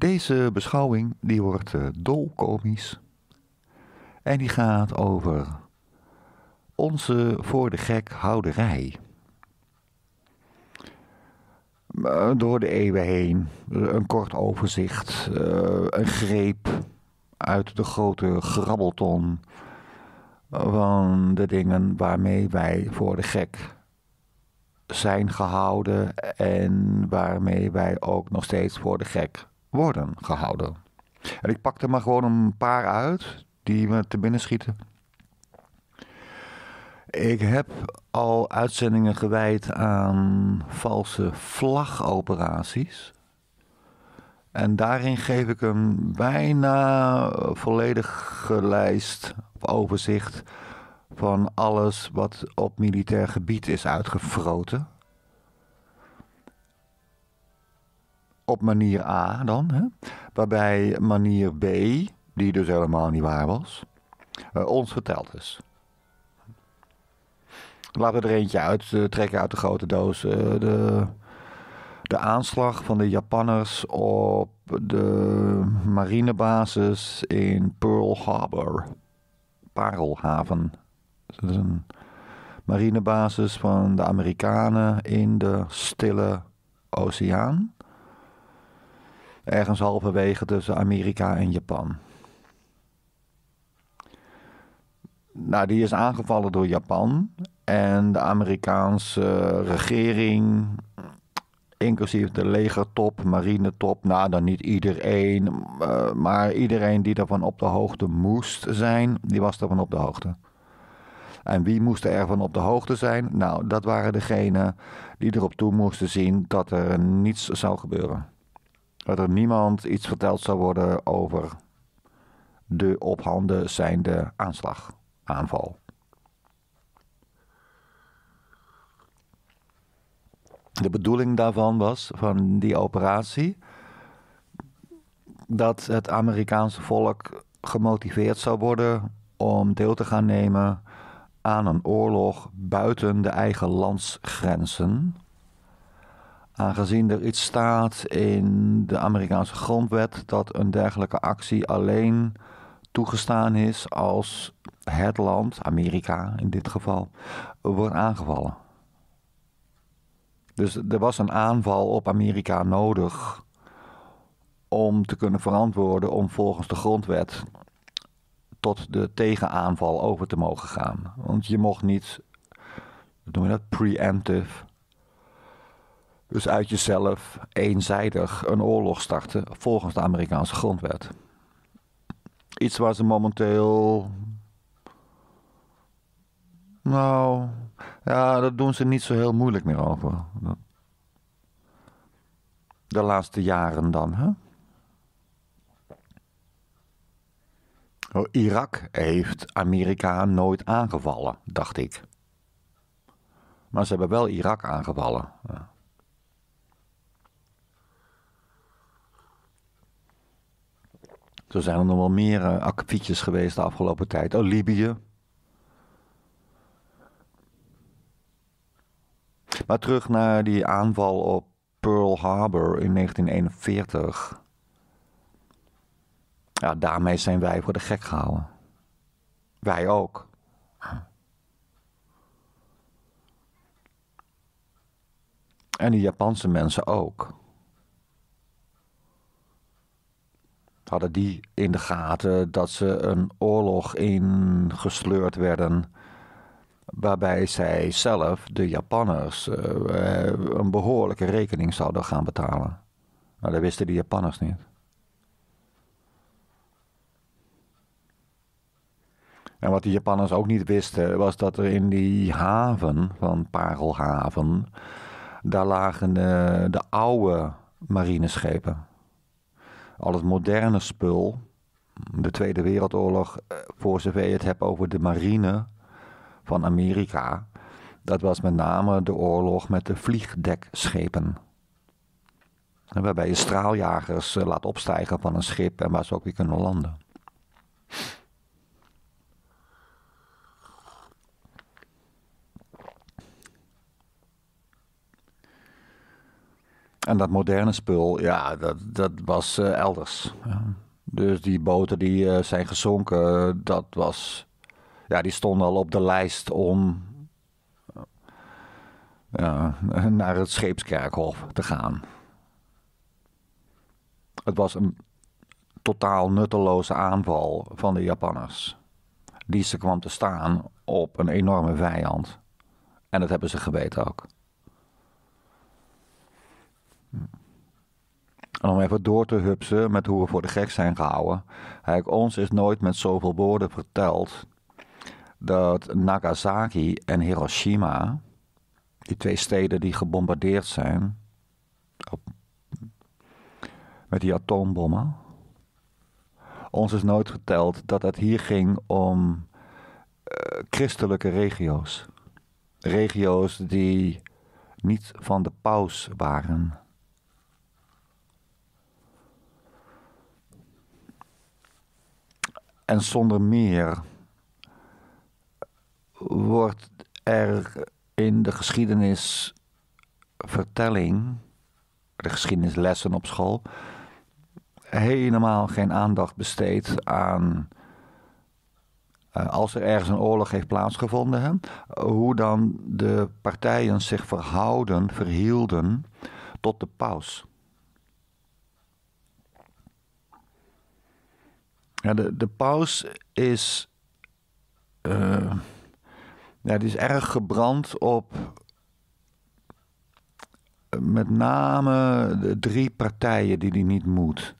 Deze beschouwing die wordt uh, dolkomisch. En die gaat over onze voor de gek houderij. Eh, door de eeuwen heen eh, een kort overzicht, een greep uit de grote grabbelton van de dingen waarmee wij voor de gek zijn gehouden en waarmee wij ook nog steeds voor de gek worden gehouden. En ik pakte maar gewoon een paar uit die me te binnen schieten. Ik heb al uitzendingen gewijd aan valse vlagoperaties. En daarin geef ik een bijna volledige lijst of overzicht van alles wat op militair gebied is uitgevroten. op manier A dan. Hè? Waarbij manier B, die dus helemaal niet waar was, eh, ons verteld is. Laten we er eentje uit eh, trekken uit de grote doos. Eh, de, de aanslag van de Japanners op de marinebasis in Pearl Harbor. Parelhaven. Dat is een marinebasis van de Amerikanen in de Stille Oceaan ergens halverwege tussen Amerika en Japan. Nou, die is aangevallen door Japan. En de Amerikaanse regering, inclusief de legertop, marinetop, nou dan niet iedereen, eh, maar iedereen die ervan op de hoogte moest zijn, die was ervan op de hoogte. En wie moest er van op de hoogte zijn? Nou, dat waren degenen die erop toe moesten zien dat er niets zou gebeuren dat er niemand iets verteld zou worden over de op handen zijnde aanslag, aanval. De bedoeling daarvan was, van die operatie, dat het Amerikaanse volk gemotiveerd zou worden om deel te gaan nemen aan een oorlog buiten de eigen landsgrenzen Aangezien er iets staat in de Amerikaanse grondwet dat een dergelijke actie alleen toegestaan is als het land, Amerika in dit geval, wordt aangevallen. Dus er was een aanval op Amerika nodig om te kunnen verantwoorden om volgens de grondwet tot de tegenaanval over te mogen gaan. Want je mocht niet, hoe noem je dat, preemptive dus uit jezelf eenzijdig een oorlog starten volgens de Amerikaanse grondwet. Iets waar ze momenteel. Nou, ja, dat doen ze niet zo heel moeilijk meer over. De laatste jaren dan, hè? Oh, Irak heeft Amerika nooit aangevallen, dacht ik. Maar ze hebben wel Irak aangevallen. Ja. Zo zijn er nog wel meer uh, akkefietjes geweest de afgelopen tijd. Oh, Libië. Maar terug naar die aanval op Pearl Harbor in 1941. Ja, daarmee zijn wij voor de gek gehouden. Wij ook. En die Japanse mensen ook. hadden die in de gaten dat ze een oorlog ingesleurd werden. Waarbij zij zelf, de Japanners, eh, eh, een behoorlijke rekening zouden gaan betalen. Maar nou, dat wisten de Japanners niet. En wat de Japanners ook niet wisten, was dat er in die haven van Parelhaven, daar lagen de, eh, de oude marineschepen al het moderne spul, de Tweede Wereldoorlog, eh, voor zover je het hebt over de marine van Amerika, dat was met name de oorlog met de vliegdekschepen. Waarbij je straaljagers eh, laat opstijgen van een schip en waar ze ook weer kunnen landen. En dat moderne spul, ja, dat, dat was eh, elders. Ja. Dus die boten die eh, zijn gezonken, dat was. Ja, die stonden al op de lijst om. Eh, naar het scheepskerkhof te gaan. Het was een totaal nutteloze aanval van de Japanners. Die ze kwam te staan op een enorme vijand. En dat hebben ze geweten ook. En om even door te hupsen met hoe we voor de gek zijn gehouden. Kijk, ons is nooit met zoveel woorden verteld dat Nagasaki en Hiroshima, die twee steden die gebombardeerd zijn op, met die atoombommen, ons is nooit verteld dat het hier ging om eh, christelijke regio's. Regio's die niet van de paus waren. En zonder meer wordt er in de geschiedenisvertelling, de geschiedenislessen op school, helemaal geen aandacht besteed aan. Eh, als er ergens een oorlog heeft plaatsgevonden, hoe dan de partijen zich verhouden, verhielden tot de paus. Ja, de, de paus is. Eh, ja, die is erg gebrand op. Met name de drie partijen die hij niet moet.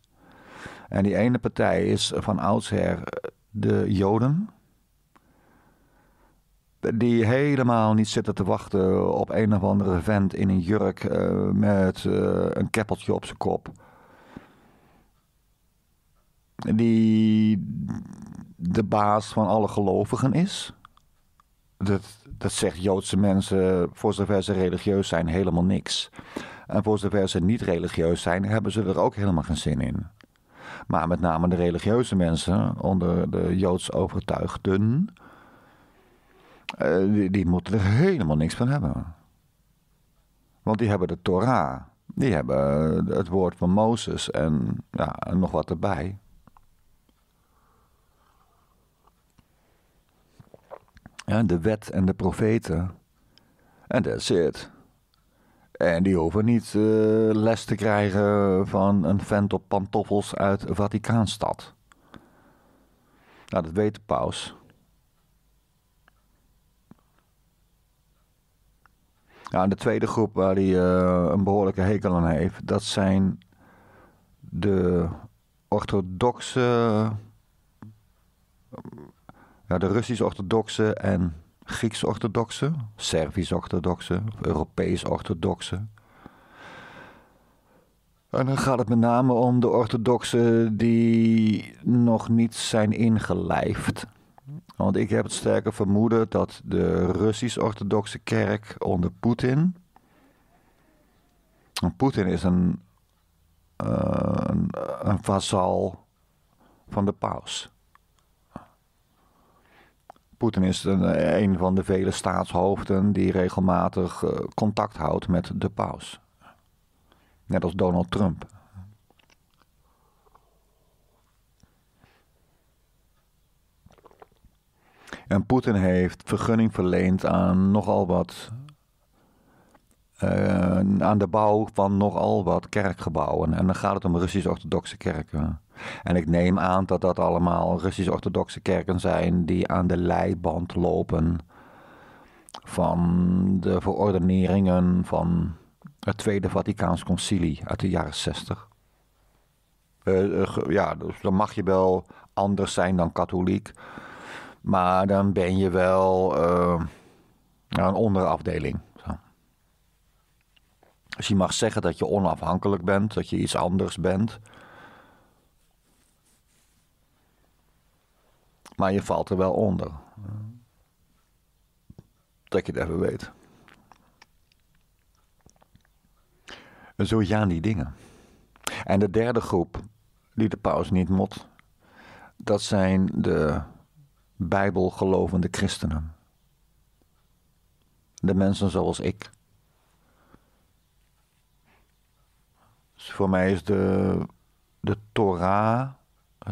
En die ene partij is van oudsher de Joden. Die helemaal niet zitten te wachten op een of andere vent in een jurk eh, met eh, een keppeltje op zijn kop die de baas van alle gelovigen is. Dat, dat zegt Joodse mensen, voor zover ze religieus zijn, helemaal niks. En voor zover ze niet religieus zijn, hebben ze er ook helemaal geen zin in. Maar met name de religieuze mensen onder de Joods overtuigden, eh, die, die moeten er helemaal niks van hebben. Want die hebben de Torah, die hebben het woord van Mozes en, ja, en nog wat erbij. ja de wet en de profeten. En that's it. En die hoeven niet eh, les te krijgen van een vent op pantoffels uit Vaticaanstad. Nou, dat weet de paus. Nou, de tweede groep waar hij eh, een behoorlijke hekel aan heeft, dat zijn de orthodoxe ja, nou, de Russisch-orthodoxe en Grieks-orthodoxe, Servisch-orthodoxe, Europees-orthodoxe. En dan gaat het met name om de orthodoxen die nog niet zijn ingelijfd. Want ik heb het sterke vermoeden dat de Russisch-orthodoxe kerk onder Poetin. Poetin is een, uh, een vazal van de paus. Poetin is eh, een, van de vele staatshoofden die regelmatig eh, contact houdt met de paus. Net als Donald Trump. En Poetin heeft vergunning verleend aan nogal wat. Eh, aan de bouw van nogal wat kerkgebouwen. En dan gaat het om Russisch-Orthodoxe kerken. En ik neem aan dat dat allemaal Russisch-orthodoxe kerken zijn die aan de leiband lopen van de verordeneringen van het Tweede Vaticaans Concilie uit de jaren 60. Eh, eh, ja, dus dan mag je wel anders zijn dan katholiek, maar dan ben je wel eh, een onderafdeling. Dus je mag zeggen dat je onafhankelijk bent, dat je iets anders bent, Maar je valt er wel onder. Dat je het even weet. En zo gaan die dingen. En de derde groep die de paus niet mot, dat zijn de bijbelgelovende christenen. De mensen zoals ik. Dus voor mij is de, de Torah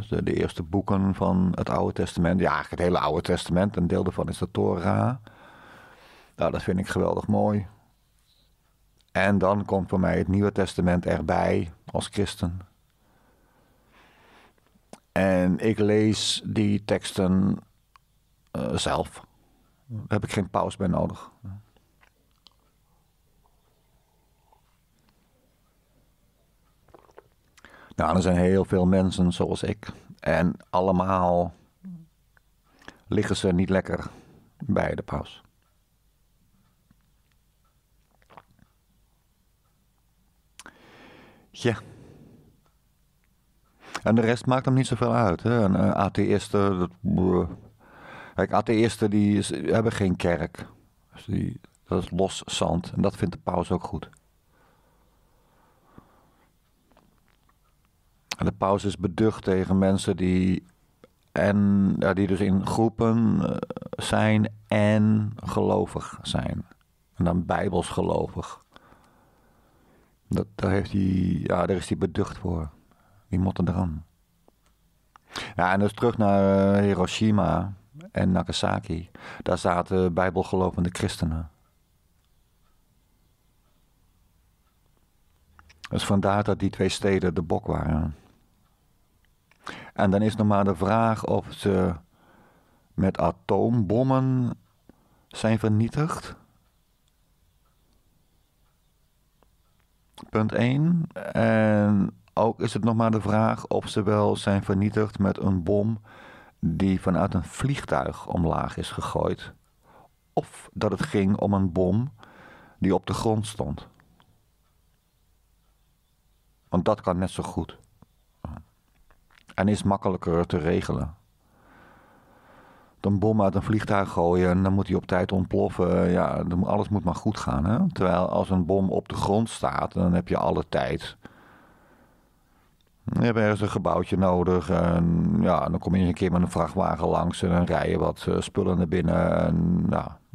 de, de, eerste boeken van het Oude Testament. Ja, het hele Oude Testament. Een deel daarvan is de Torah. Nou, dat vind ik geweldig mooi. En dan komt voor mij het Nieuwe Testament erbij als christen. En ik lees die teksten eh, zelf. Daar heb ik geen pauze bij nodig. Nou, er zijn heel veel mensen zoals ik. En allemaal liggen ze niet lekker bij de paus. Ja. En de rest maakt hem niet zoveel uit. Hè? En, uh, dat, kijk, atheïsten die hebben geen kerk. Dus die, dat is los zand. En dat vindt de paus ook goed. En de pauze is beducht tegen mensen die, en, ja, die dus in groepen eh, zijn en gelovig zijn. En dan bijbels gelovig. Dat, daar, heeft hij, ja, daar is hij beducht voor. Die motten eraan. Ja, en dus terug naar eh, Hiroshima en Nagasaki. Daar zaten bijbelgelovende christenen. Dus vandaar dat die twee steden de bok waren. En dan is nog maar de vraag of ze met atoombommen zijn vernietigd. Punt 1. En ook is het nog maar de vraag of ze wel zijn vernietigd met een bom die vanuit een vliegtuig omlaag is gegooid. Of dat het ging om een bom die op de grond stond. Want dat kan net zo goed en is makkelijker te regelen. Dan bom uit een vliegtuig gooien en dan moet hij op tijd ontploffen. Ja, alles moet maar goed gaan. Hè? Terwijl als een bom op de grond staat, dan heb je alle tijd. Je hebt ergens een gebouwtje nodig. En ja, dan kom je eens een keer met een vrachtwagen langs en dan rij je wat eh, spullen naar binnen. En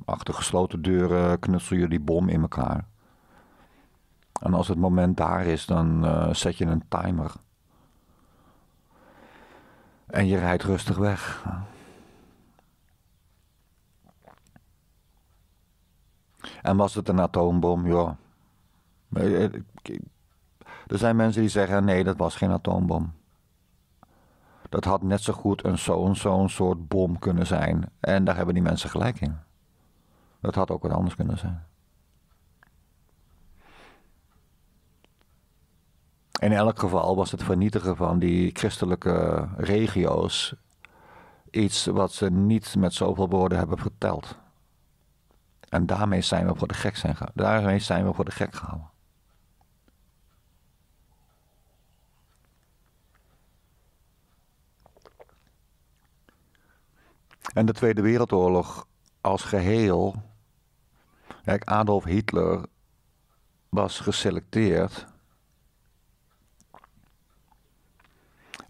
achter gesloten deuren knutsel je die bom in elkaar. En als het moment daar is, dan eh, zet je een timer. En je rijdt rustig weg. En was het een atoombom? Ja. Eh, er zijn mensen die zeggen: nee, dat was geen atoombom. Dat had net zo goed een zo'n zo'n soort bom kunnen zijn. En daar hebben die mensen gelijk in. Dat had ook wat anders kunnen zijn. In elk geval was het vernietigen van die christelijke regio's iets wat ze niet met zoveel woorden hebben verteld. En daarmee zijn we voor de gek, zijn daarmee zijn we voor de gek gehouden. En de Tweede Wereldoorlog als geheel. Kijk, Adolf Hitler was geselecteerd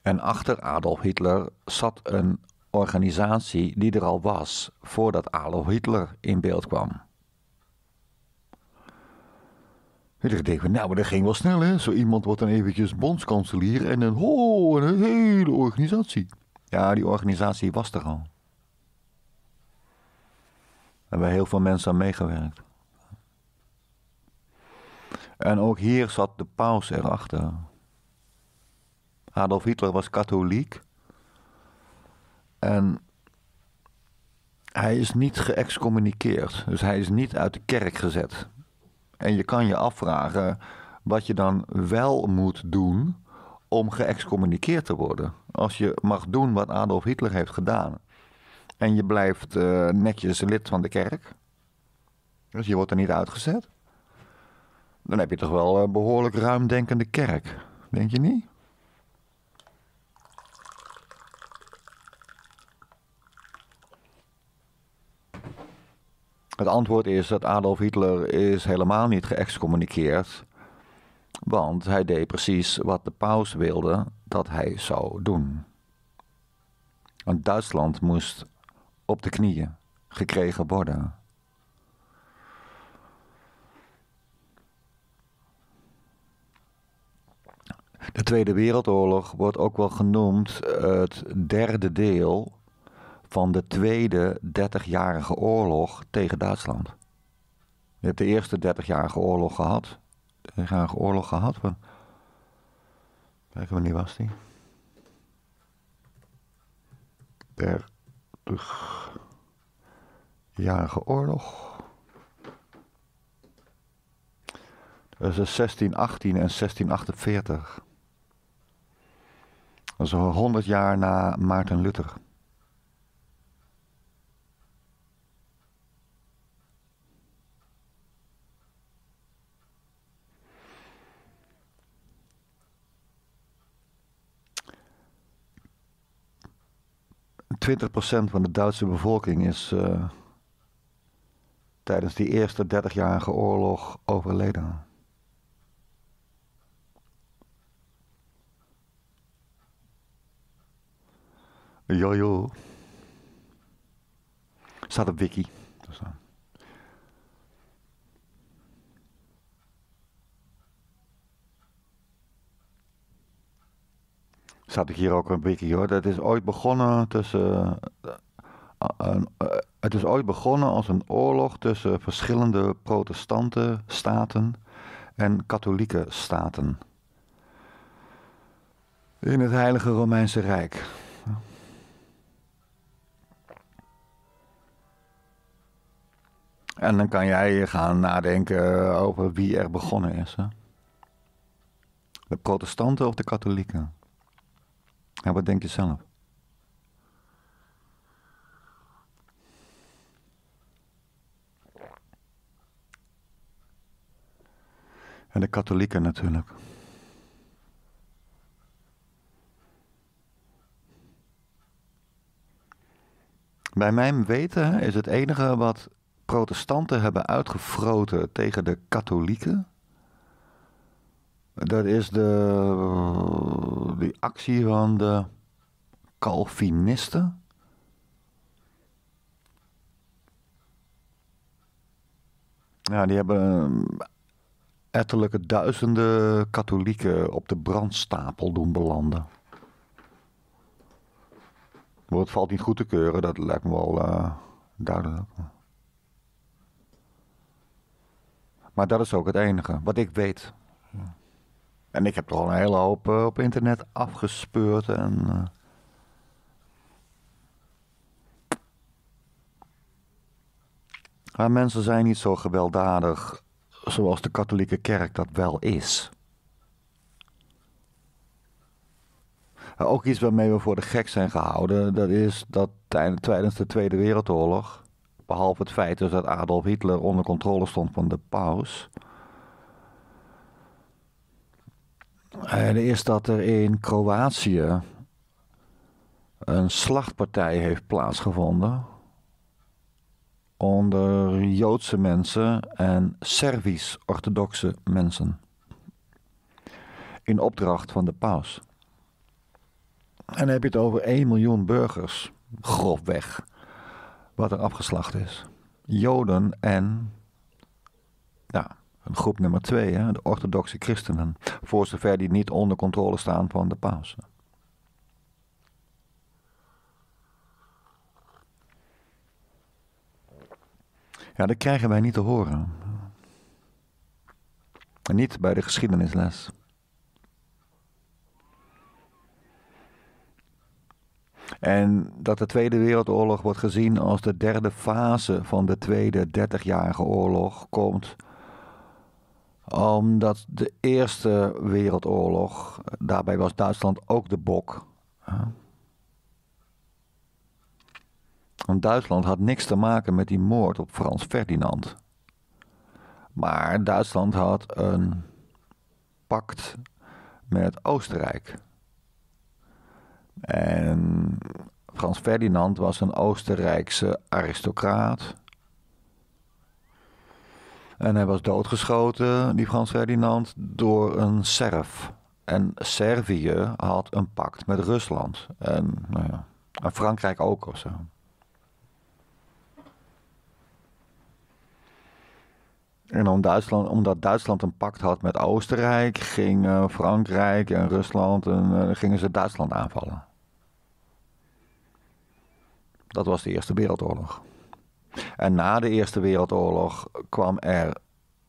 En achter Adolf Hitler zat een organisatie die er al was voordat Adolf Hitler in beeld kwam. Hitler dacht, nou, maar dat ging wel snel, hè? Zo iemand wordt dan eventjes bondskanselier en dan, ho, een hele organisatie. Ja, die organisatie was er al. Daar hebben heel veel mensen aan meegewerkt. En ook hier zat de paus erachter. Adolf Hitler was katholiek. En hij is niet geëxcommuniceerd. Dus hij is niet uit de kerk gezet. En je kan je afvragen wat je dan wel moet doen om geëxcommuniceerd te worden. Als je mag doen wat Adolf Hitler heeft gedaan. En je blijft eh, netjes lid van de kerk. Dus je wordt er niet uitgezet. Dan heb je toch wel een eh, behoorlijk ruimdenkende kerk. Denk je niet? Het antwoord is dat Adolf Hitler is helemaal niet geëxcommuniceerd. Want hij deed precies wat de paus wilde dat hij zou doen. Want Duitsland moest op de knieën gekregen worden. De Tweede Wereldoorlog wordt ook wel genoemd het derde deel van de tweede dertigjarige oorlog tegen Duitsland. Je hebt de eerste 30-jarige oorlog gehad. dertigjarige oorlog gehad. Maar... Kijk, wanneer was die? 30 oorlog. Dat is 1618 dus en 1648. Dat is 100 jaar na Maarten Luther. 20% van de Duitse bevolking is eh, tijdens die eerste 30-jarige oorlog overleden. Jojo. Staat op wiki. zat ik hier ook een beetje hoor. Het is ooit begonnen tussen. Eh, eh, eh, het is ooit begonnen als een oorlog tussen verschillende protestante staten en katholieke staten. In het Heilige Romeinse Rijk. En dan kan jij gaan nadenken over wie er begonnen is. De protestanten of de katholieken? En wat denk je zelf? En de katholieken natuurlijk. Bij mijn weten is het enige wat protestanten hebben uitgefroten tegen de katholieken dat is de die actie van de Calvinisten. Ja, die hebben ehm, etterlijke duizenden katholieken op de brandstapel doen belanden. Maar het valt niet goed te keuren, dat lijkt me wel uh, duidelijk. Maar dat is ook het enige wat ik weet. Ja. En ik heb toch al een hele hoop eh, op internet afgespeurd. En, eh, Maar mensen zijn niet zo gewelddadig zoals de katholieke kerk dat wel is. ook iets waarmee we voor de gek zijn gehouden, dat is dat tijdens de Tweede Wereldoorlog, behalve het feit dat Adolf Hitler onder controle stond van de paus, En is dat er in Kroatië een slachtpartij heeft plaatsgevonden onder Joodse mensen en Servisch-orthodoxe mensen. In opdracht van de paus. En dan heb je het over 1 miljoen burgers, grofweg, wat er afgeslacht is. Joden en ja, nou, groep nummer twee, hè, de orthodoxe christenen, voor zover die niet onder controle staan van de paus. Ja, dat krijgen wij niet te horen. niet bij de geschiedenisles. En dat de Tweede Wereldoorlog wordt gezien als de derde fase van de Tweede Dertigjarige Oorlog komt omdat de Eerste Wereldoorlog, daarbij was Duitsland ook de bok. Want Duitsland had niks te maken met die moord op Frans Ferdinand. Maar Duitsland had een pact met Oostenrijk. En Frans Ferdinand was een Oostenrijkse aristocraat. En hij was doodgeschoten, die Frans Ferdinand, door een Serf. En Servië had een pact met Rusland. En, nou ja, Frankrijk ook of zo. En Duitsland, omdat Duitsland een pact had met Oostenrijk, gingen Frankrijk en Rusland en, eh, gingen ze Duitsland aanvallen. Dat was de Eerste Wereldoorlog. En na de Eerste Wereldoorlog kwam er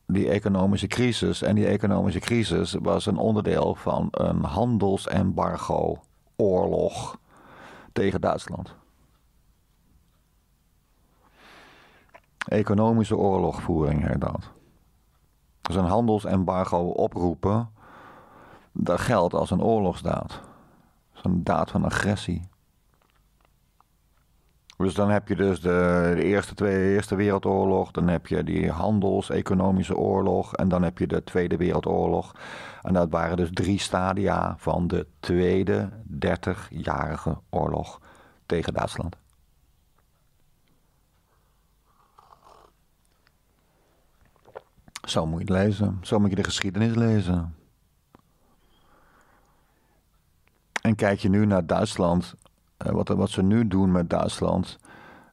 die economische crisis. En die economische crisis was een onderdeel van een handelsembargo-oorlog tegen Duitsland. Economische oorlogvoering heet dat. Dus een handelsembargo oproepen, dat geldt als een oorlogsdaad. Dat is een daad van agressie. Dus dan heb je dus de, de eerste, twee, eerste Wereldoorlog, dan heb je die handelseconomische oorlog en dan heb je de Tweede Wereldoorlog. En dat waren dus drie stadia van de Tweede dertigjarige oorlog tegen Duitsland. Zo moet je het lezen, zo moet je de geschiedenis lezen. En kijk je nu naar Duitsland eh, wat, wat ze nu doen met Duitsland.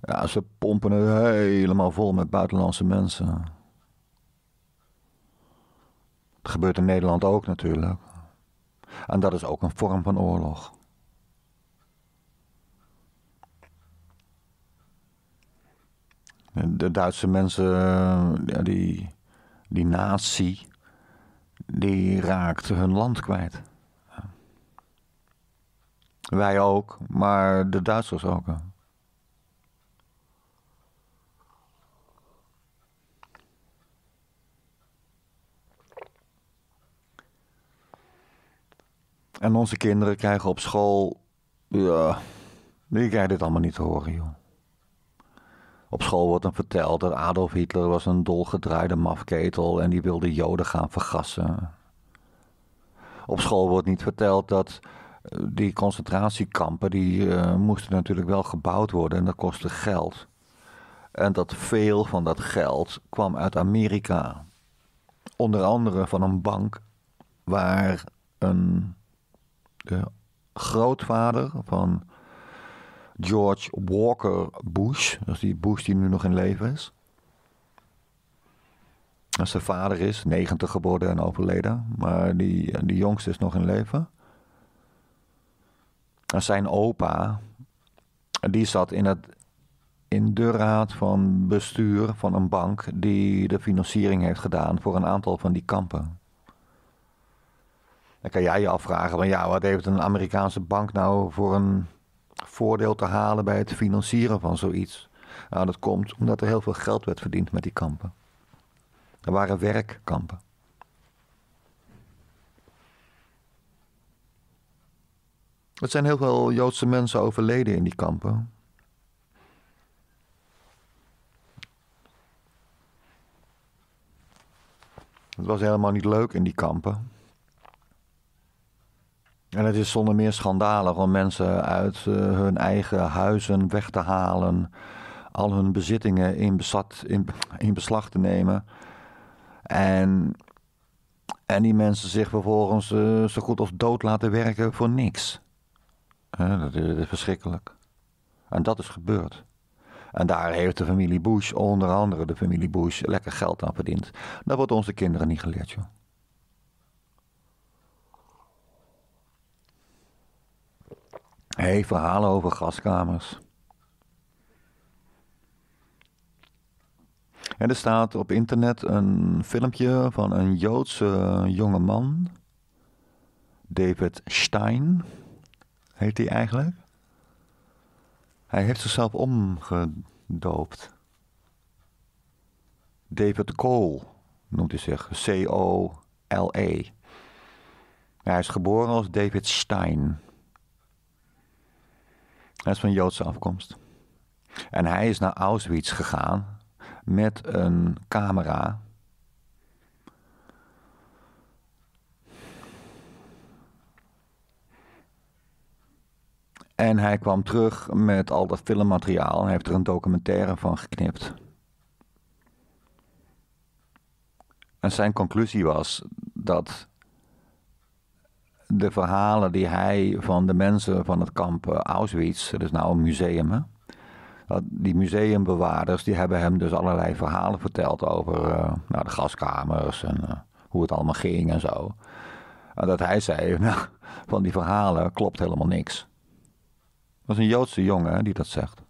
Ja, ze pompen het helemaal vol met buitenlandse mensen. Dat gebeurt in Nederland ook natuurlijk. En dat is ook een vorm van oorlog. De Duitse mensen, ja, die, die natie, die raakt hun land kwijt. Wij ook, maar de Duitsers ook. En onze kinderen krijgen op school. Ja, die krijgen dit allemaal niet te horen, joh. Op school wordt dan verteld dat Adolf Hitler was een dolgedraaide mafketel en die wilde Joden gaan vergassen. Op school wordt niet verteld dat die concentratiekampen die, eh, moesten natuurlijk wel gebouwd worden en dat kostte geld. En dat veel van dat geld kwam uit Amerika. Onder andere van een bank waar een de grootvader van George Walker Bush, dat is die Bush die nu nog in leven is. als zijn vader is 90 geworden en overleden, maar die, die jongste is nog in leven zijn opa, die zat in het in de raad van bestuur van een bank die de financiering heeft gedaan voor een aantal van die kampen. Dan kan jij je afvragen, maar ja, wat heeft een Amerikaanse bank nou voor een voordeel te halen bij het financieren van zoiets? Nou, dat komt omdat er heel veel geld werd verdiend met die kampen. Er waren werkkampen. Er zijn heel veel Joodse mensen overleden in die kampen. Het was helemaal niet leuk in die kampen. En het is zonder meer schandalig om mensen uit eh, hun eigen huizen weg te halen, al hun bezittingen in, in, in beslag te nemen. En, en die mensen zich vervolgens eh, zo goed als dood laten werken voor niks dat is verschrikkelijk. En dat is gebeurd. En daar heeft de familie Bush, onder andere de familie Bush, lekker geld aan verdiend. Dat wordt onze kinderen niet geleerd, joh. Hé, verhalen over gaskamers. En er staat op internet een filmpje van een Joodse jongeman, David Stein heet hij eigenlijk? Hij heeft zichzelf omgedoopt. David Cole noemt hij zich. C-O-L-E. Hij is geboren als David Stein. Hij is van Joodse afkomst. En hij is naar Auschwitz gegaan met een camera En hij kwam terug met al dat filmmateriaal en heeft er een documentaire van geknipt. En zijn conclusie was dat de verhalen die hij van de mensen van het kamp eh, Auschwitz, dat is nou een museum, die museumbewaarders die hebben hem dus allerlei verhalen verteld over eh, nou, de gaskamers en eh, hoe het allemaal ging en zo. En dat hij zei, nou, van die verhalen klopt helemaal niks. Dat is een Joodse jongen die dat zegt.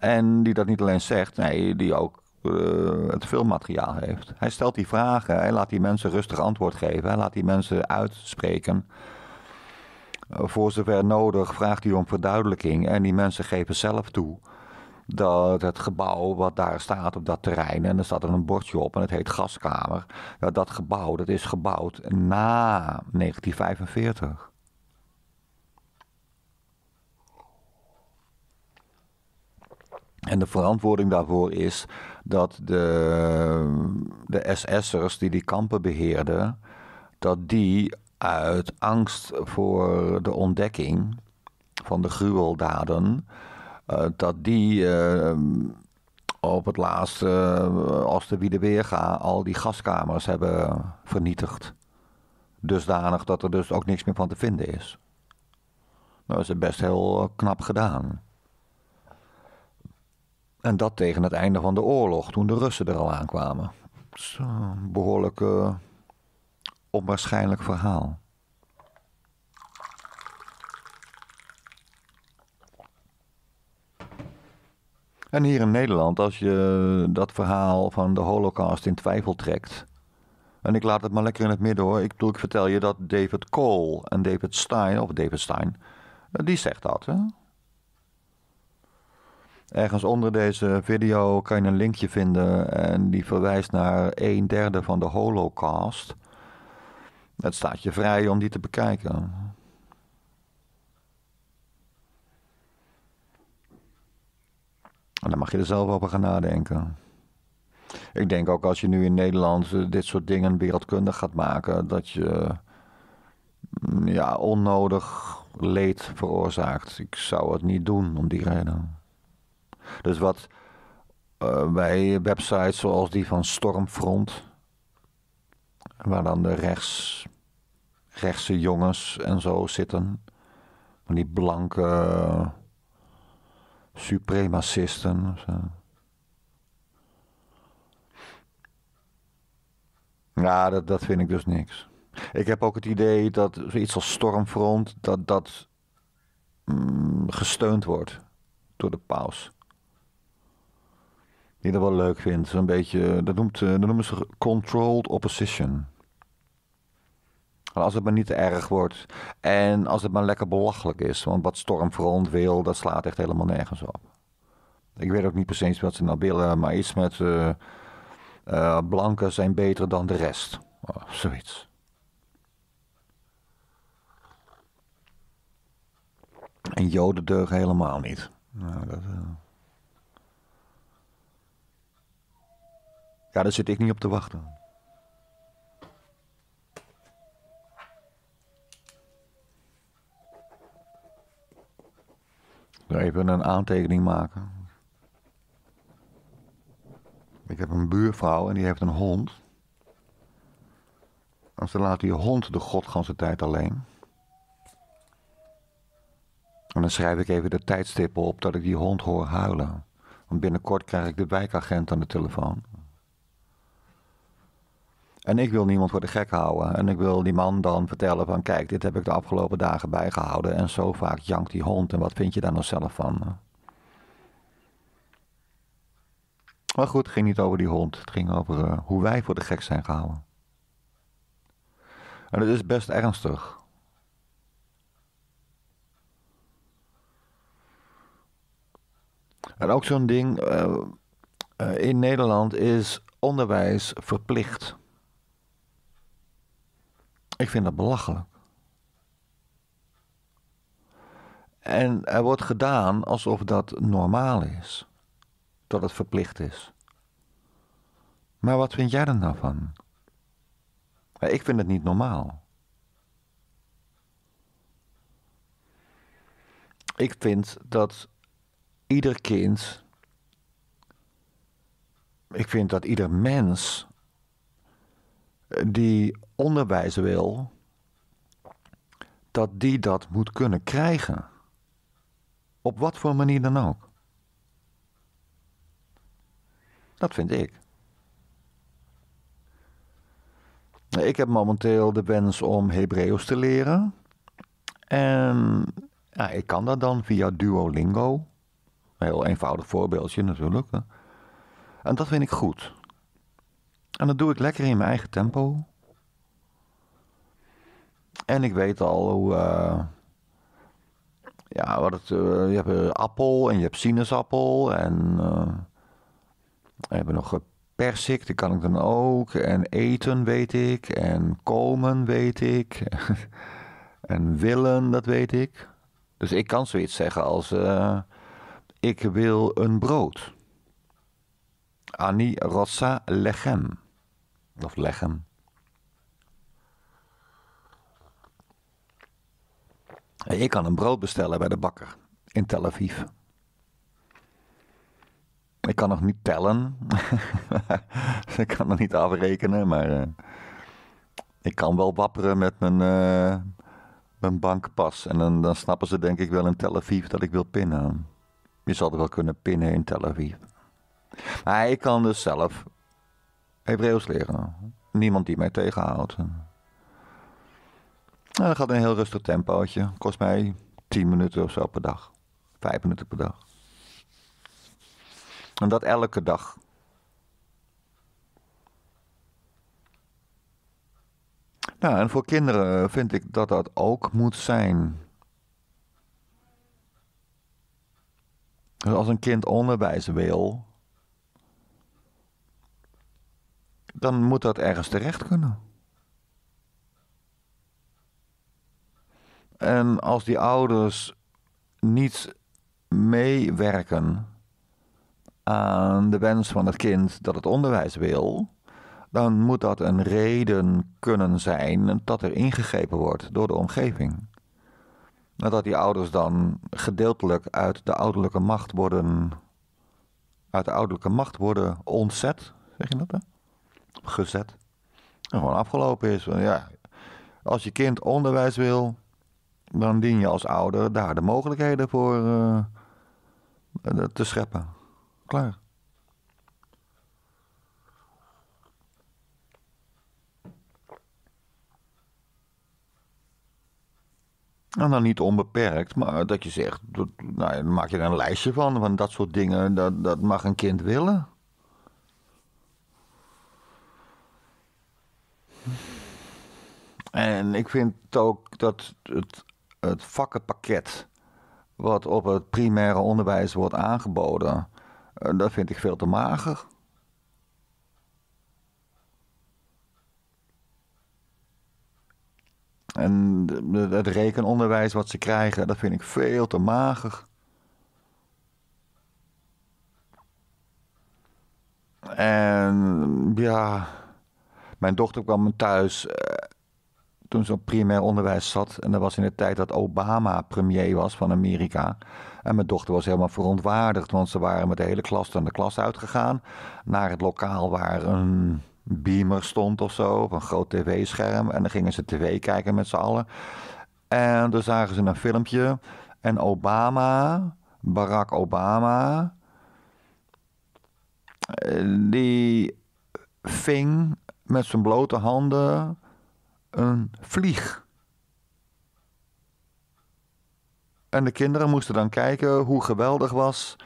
En die dat niet alleen zegt, nee, die ook uh, het filmmateriaal heeft. Hij stelt die vragen, hij laat die mensen rustig antwoord geven, hij laat die mensen uitspreken. voor zover nodig vraagt hij om verduidelijking en die mensen geven zelf toe dat het gebouw wat daar staat op dat terrein, en er staat er een bordje op en het heet Gaskamer, dat gebouw dat is gebouwd na 1945. En de verantwoording daarvoor is dat de, de SS'ers die die kampen beheerden, dat die uit angst voor de ontdekking van de gruweldaden, eh, dat die eh, op het laatste, eh, als de wie weerga, al die gaskamers hebben vernietigd. Dusdanig dat er dus ook niks meer van te vinden is. Nou, dat is best heel knap gedaan. En dat tegen het einde van de oorlog, toen de Russen er al aankwamen. is een behoorlijk eh, onwaarschijnlijk verhaal. En hier in Nederland, als je dat verhaal van de Holocaust in twijfel trekt. En ik laat het maar lekker in het midden hoor. Ik, bedoel, ik vertel je dat David Cole en David Stein, of David Stein, eh, die zegt dat. Hè? Ergens onder deze video kan je een linkje vinden en die verwijst naar een derde van de Holocaust. Het staat je vrij om die te bekijken. En dan mag je er zelf over gaan nadenken. Ik denk ook als je nu in Nederland eh, dit soort dingen wereldkundig gaat maken, dat je mm, ja, onnodig leed veroorzaakt. Ik zou het niet doen om die reden. Dus wat uh, bij websites zoals die van Stormfront, waar dan de rechts, rechtse jongens en zo zitten, van die blanke eh, supremacisten. Zo. Ja, dat, dat vind ik dus niks. Ik heb ook het idee dat zoiets als Stormfront, dat dat mm, gesteund wordt door de paus. Die dat wel leuk vindt. Zo'n beetje, dat, noemt, eh, dat noemen ze controlled opposition. Als het maar niet te erg wordt. En als het maar lekker belachelijk is. Want wat Stormfront wil, dat slaat echt helemaal nergens op. Ik weet ook niet precies wat ze nou willen, maar iets met uh, blanken zijn beter dan de rest. Oh, zoiets. En joden deugen helemaal niet. Nou, dat, Ja, daar zit ik niet op te wachten. Even nou, een aantekening maken. Ik heb een buurvrouw en die heeft een hond. En ze laat die hond de godganse tijd alleen. En dan schrijf ik even de tijdstippen op dat ik die hond hoor huilen. Want binnenkort krijg ik de wijkagent aan de telefoon. En ik wil niemand voor de gek houden. En ik wil die man dan vertellen van kijk, dit heb ik de afgelopen dagen bijgehouden. En zo vaak jankt die hond. En wat vind je daar nou zelf van? Maar goed, het ging niet over die hond. Het ging over eh, hoe wij voor de gek zijn gehouden. En het is best ernstig. En ook zo'n ding. Eh, eh, in Nederland is onderwijs verplicht. Ik vind dat belachelijk. En er wordt gedaan alsof dat normaal is. Dat het verplicht is. Maar wat vind jij er nou van? Ik vind het niet normaal. Ik vind dat ieder kind. Ik vind dat ieder mens die onderwijs wil, dat die dat moet kunnen krijgen. Op wat voor manier dan ook. Dat vind ik. Ik heb momenteel de wens om Hebreeuws te leren. En ja, ik kan dat dan via Duolingo. Een heel eenvoudig voorbeeldje natuurlijk. En dat vind ik goed. En dat doe ik lekker in mijn eigen tempo. En ik weet al hoe. Eh, ja, wat het, eh, je hebt eh, appel en je hebt sinaasappel. En. Uh, we hebben nog persik, Die kan ik dan ook. En eten weet ik. En komen weet ik. en willen, dat weet ik. Dus ik kan zoiets zeggen als: Ik wil een brood. Ani rossa legem of leggen. En je kan een brood bestellen bij de bakker in Tel Aviv. Ik kan nog niet tellen. ik kan nog niet afrekenen, maar eh, ik kan wel wapperen met mijn, eh, mijn bankpas. En dan, dan snappen ze denk ik wel in Tel Aviv dat ik wil pinnen. Je zou er wel kunnen pinnen in Tel Aviv. Maar ik kan dus zelf Hebreeuws leren. Niemand die mij tegenhoudt. Nou, dat gaat een heel rustig tempootje. Kost mij 10 minuten of zo per dag. 5 minuten per dag. En dat elke dag. Nou, en voor kinderen vind ik dat dat ook moet zijn. Dus als een kind onderwijs wil, dan moet dat ergens terecht kunnen. En als die ouders niet meewerken aan de wens van het kind dat het onderwijs wil, dan moet dat een reden kunnen zijn dat er ingegrepen wordt door de omgeving. Dat die ouders dan gedeeltelijk uit de ouderlijke macht worden, uit de ouderlijke macht worden ontzet, zeg je dat? dan? gezet. En gewoon afgelopen is. ja, als je kind onderwijs wil, dan dien je als ouder daar de mogelijkheden voor eh, te scheppen. Klaar. En dan niet onbeperkt, maar dat je zegt, nou, dan maak je er een lijstje van, van dat soort dingen, dat, dat mag een kind willen. En ik vind ook dat het, het vakkenpakket wat op het primaire onderwijs wordt aangeboden, eh, dat vind ik veel te mager. En het rekenonderwijs wat ze krijgen, dat vind ik veel te mager. En ja, mijn dochter kwam thuis eh, toen ze op primair onderwijs zat. En dat was in de tijd dat Obama premier was van Amerika. En mijn dochter was helemaal verontwaardigd, want ze waren met de hele klas dan de klas uitgegaan. Naar het lokaal waar een beamer stond of zo, op een groot tv-scherm. En dan gingen ze tv kijken met z'n allen. En toen zagen ze een filmpje. En Obama, Barack Obama, eh, die ving met zijn blote handen een vlieg. En de kinderen moesten dan kijken hoe geweldig, was,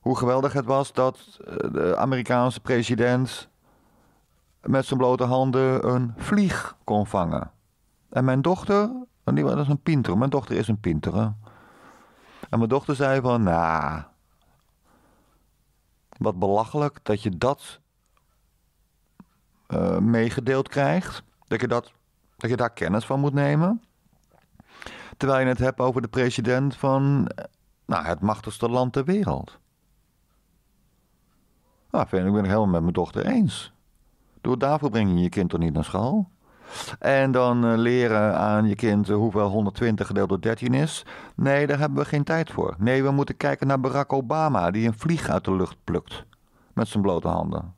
hoe geweldig het was dat eh, de Amerikaanse president met zijn blote handen een vlieg kon vangen. En mijn dochter, die was een pinter, mijn dochter is een pinter. En mijn dochter zei van, nou, wat belachelijk dat je dat eh, meegedeeld krijgt. Dat je dat dat je daar kennis van moet nemen. Terwijl je het hebt over de president van eh, nou, het machtigste land ter wereld. Nou, vind, ik ben het helemaal met mijn dochter eens. Door daarvoor breng je je kind toch niet naar school? En dan eh, leren aan je kind hoeveel 120 gedeeld door 13 is. Nee, daar hebben we geen tijd voor. Nee, we moeten kijken naar Barack Obama, die een vlieg uit de lucht plukt. Met zijn blote handen.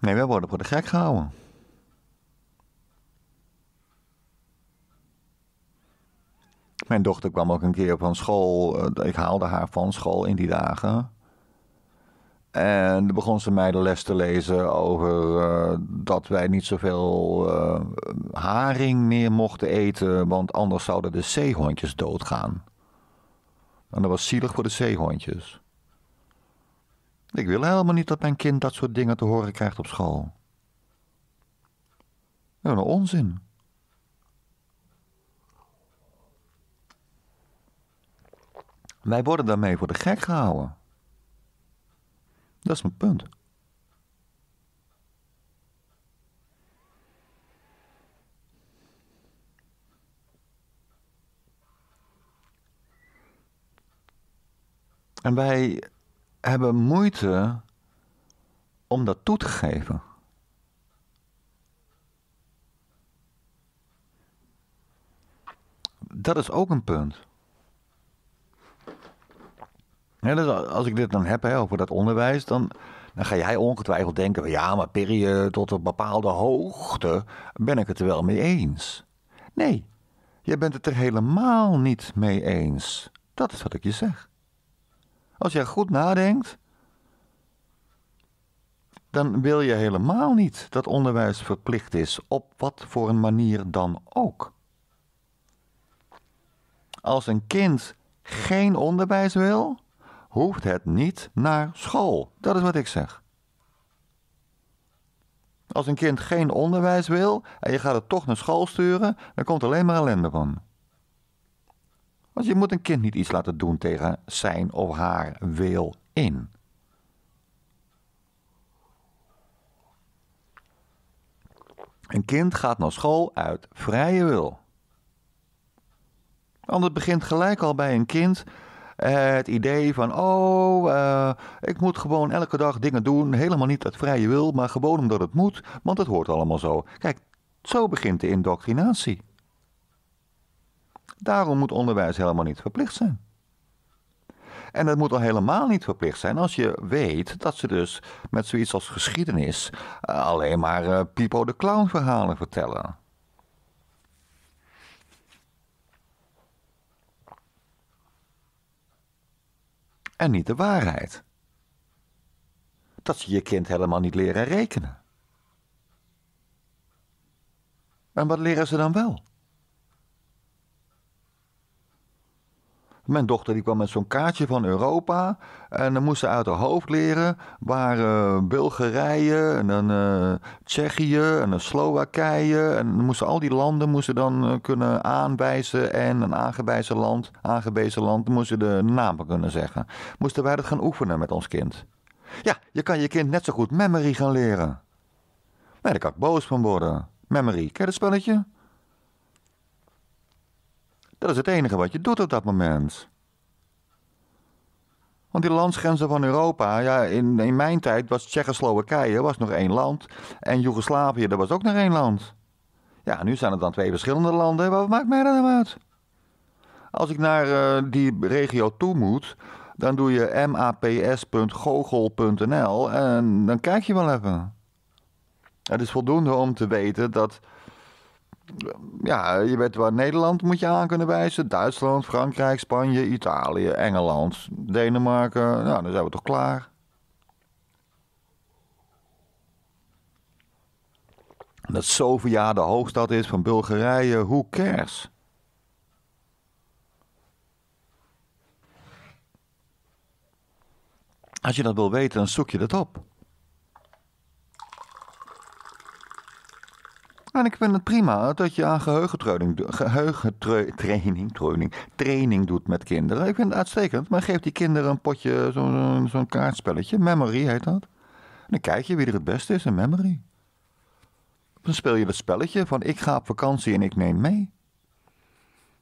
Nee, wij worden voor de gek gehouden. Mijn dochter kwam ook een keer van school. Eh, ik haalde haar van school in die dagen. En dan begon ze mij de les te lezen over eh, dat wij niet zoveel uh, haring meer mochten eten, want anders zouden de zeehondjes doodgaan. En dat was zielig voor de zeehondjes. Ik wil helemaal niet dat mijn kind dat soort dingen te horen krijgt op school. Een nou, nou, onzin. Wij worden daarmee voor de gek gehouden. Dat is mijn punt. En wij hebben moeite om dat toe te geven. Dat is ook een punt. Dus als ik dit dan heb over dat onderwijs, dan, dan ga jij ongetwijfeld denken: ja, maar periode eh, tot een bepaalde hoogte ben ik het er wel mee eens. Nee, je bent het er helemaal niet mee eens. Dat is wat ik je zeg. Als jij goed nadenkt, dan wil je helemaal niet dat onderwijs verplicht is, op wat voor een manier dan ook. Als een kind geen onderwijs wil, hoeft het niet naar school. Dat is wat ik zeg. Als een kind geen onderwijs wil en je gaat het toch naar school sturen, dan komt alleen maar ellende van je moet een kind niet iets laten doen tegen zijn of haar wil in. Een kind gaat naar school uit vrije wil. Want het begint gelijk al bij een kind eh, het idee van: oh, eh, ik moet gewoon elke dag dingen doen. Helemaal niet uit vrije wil, maar gewoon omdat het moet, want het hoort allemaal zo. Kijk, zo begint de indoctrinatie. Daarom moet onderwijs helemaal niet verplicht zijn. En dat moet al helemaal niet verplicht zijn als je weet dat ze dus met zoiets als geschiedenis eh, alleen maar eh, Pipo de Clown verhalen vertellen. En niet de waarheid. Dat ze je kind helemaal niet leren rekenen. En wat leren ze dan wel? Mijn dochter die kwam met zo'n kaartje van Europa. En dan moest ze uit haar hoofd leren waar eh, Bulgarije en dan eh, Tsjechië en Slowakije. En dan moesten al die landen moesten dan eh, kunnen aanwijzen. En een aangewezen land, aangewezen land, moesten de namen kunnen zeggen. Moesten wij dat gaan oefenen met ons kind? Ja, je kan je kind net zo goed memory gaan leren. Maar daar kan ik boos van worden. Memory, ken je dat spelletje? Dat is het enige wat je doet op dat moment. Want die landsgrenzen van Europa, ja, in, in mijn tijd was Tsjechoslowakije was nog één land. En Joegoslavië, dat was ook nog één land. Ja, nu zijn het dan twee verschillende landen. Wat maakt mij dat nou uit? Als ik naar eh, die regio toe moet, dan doe je maps.gogol.nl en dan kijk je wel even. Het is voldoende om te weten dat ja, je weet waar Nederland moet je aan kunnen wijzen. Duitsland, Frankrijk, Spanje, Italië, Engeland, Denemarken. Nou, dan zijn we toch klaar. Dat Sofia de hoofdstad is van Bulgarije, who cares? Als je dat wil weten, dan zoek je dat op. En ik vind het prima dat je aan geheugentraining, training, training doet met kinderen. Ik vind het uitstekend, maar geef die kinderen een potje, zo'n kaartspelletje. Memory heet dat. dan kijk je wie er het beste is in memory. Dan speel je dat spelletje van ik ga op vakantie en ik neem mee.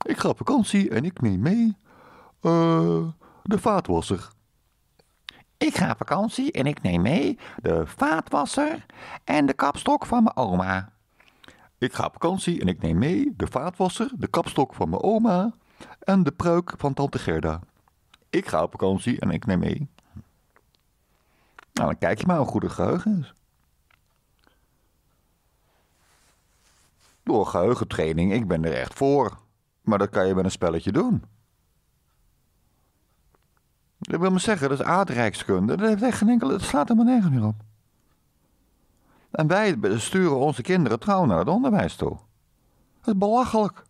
Ik ga op vakantie en ik neem mee eh, de vaatwasser. Ik ga op vakantie en ik neem mee de vaatwasser en de kapstok van mijn oma. Ik ga op vakantie en ik neem mee de vaatwasser, de kapstok van mijn oma en de pruik van tante Gerda. Ik ga op vakantie en ik neem mee. Nou, dan kijk je maar hoe goed het geheugen is. Door geheugentraining, ik ben er echt voor. Maar dat kan je met een spelletje doen. Dat wil me zeggen, dat is aardrijkskunde. Dat, heeft echt geen enkele, dat slaat helemaal nergens meer op. En wij sturen onze kinderen trouw naar het onderwijs toe. Dat is belachelijk.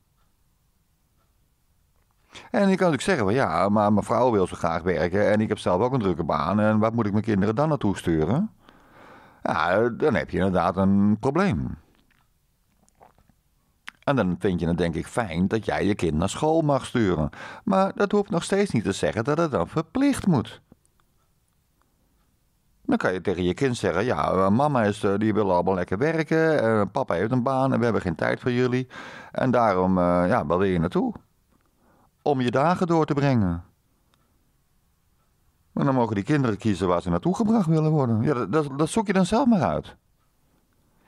En ik kan natuurlijk zeggen, ja, maar mijn vrouw wil zo graag werken en ik heb zelf ook een drukke baan en waar moet ik mijn kinderen dan naartoe sturen? Ja, dan heb je inderdaad een probleem. En dan vind je het denk ik fijn dat jij je kind naar school mag sturen. Maar dat hoeft nog steeds niet te zeggen dat het dan verplicht moet. Dan kan je tegen je kind zeggen: Ja, eh, mama is, eh, die wil allemaal lekker werken. En eh, papa heeft een baan en we hebben geen tijd voor jullie. En daarom, ja, waar wil je naartoe? Om je dagen door te brengen. Maar dan mogen die kinderen kiezen waar ze naartoe gebracht willen worden. Ja, dat, dat, dat zoek je dan zelf maar uit.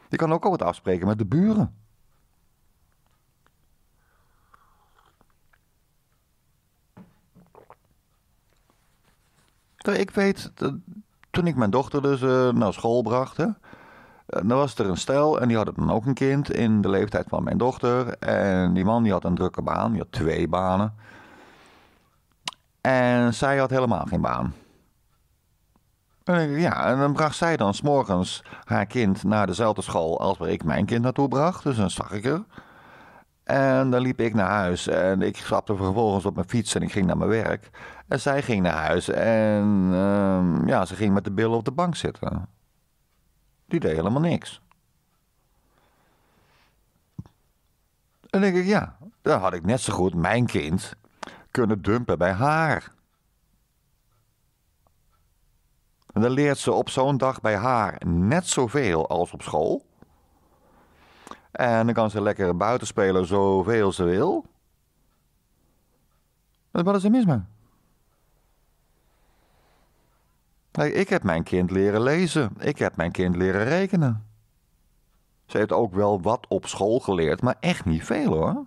Je kan ook al wat afspreken met de buren. Ik weet, toen ik mijn dochter dus eh, naar school bracht, hè, eh, dan was er een stel en die hadden dan ook een kind in de leeftijd van mijn dochter. En die man die had een drukke baan, die had twee banen. En zij had helemaal geen baan. ja, en dan bracht zij dan s'morgens haar kind naar dezelfde school als waar ik mijn kind naartoe bracht. Dus dan zag ik er. En dan liep ik naar huis en ik stapte vervolgens op mijn fiets en ik ging naar mijn werk. En zij ging naar huis en ehm, ja, ze ging met de billen op de bank zitten. Die deed helemaal niks. En denk ik, ja, dan had ik net zo goed mijn kind kunnen dumpen bij haar. En dan leert ze op zo'n dag bij haar net zoveel als op school. En dan kan ze lekker buiten spelen zoveel ze wil. Wat is er mis mee? Nee, ik heb mijn kind leren lezen. Ik heb mijn kind leren rekenen. Ze heeft ook wel wat op school geleerd, maar echt niet veel hoor.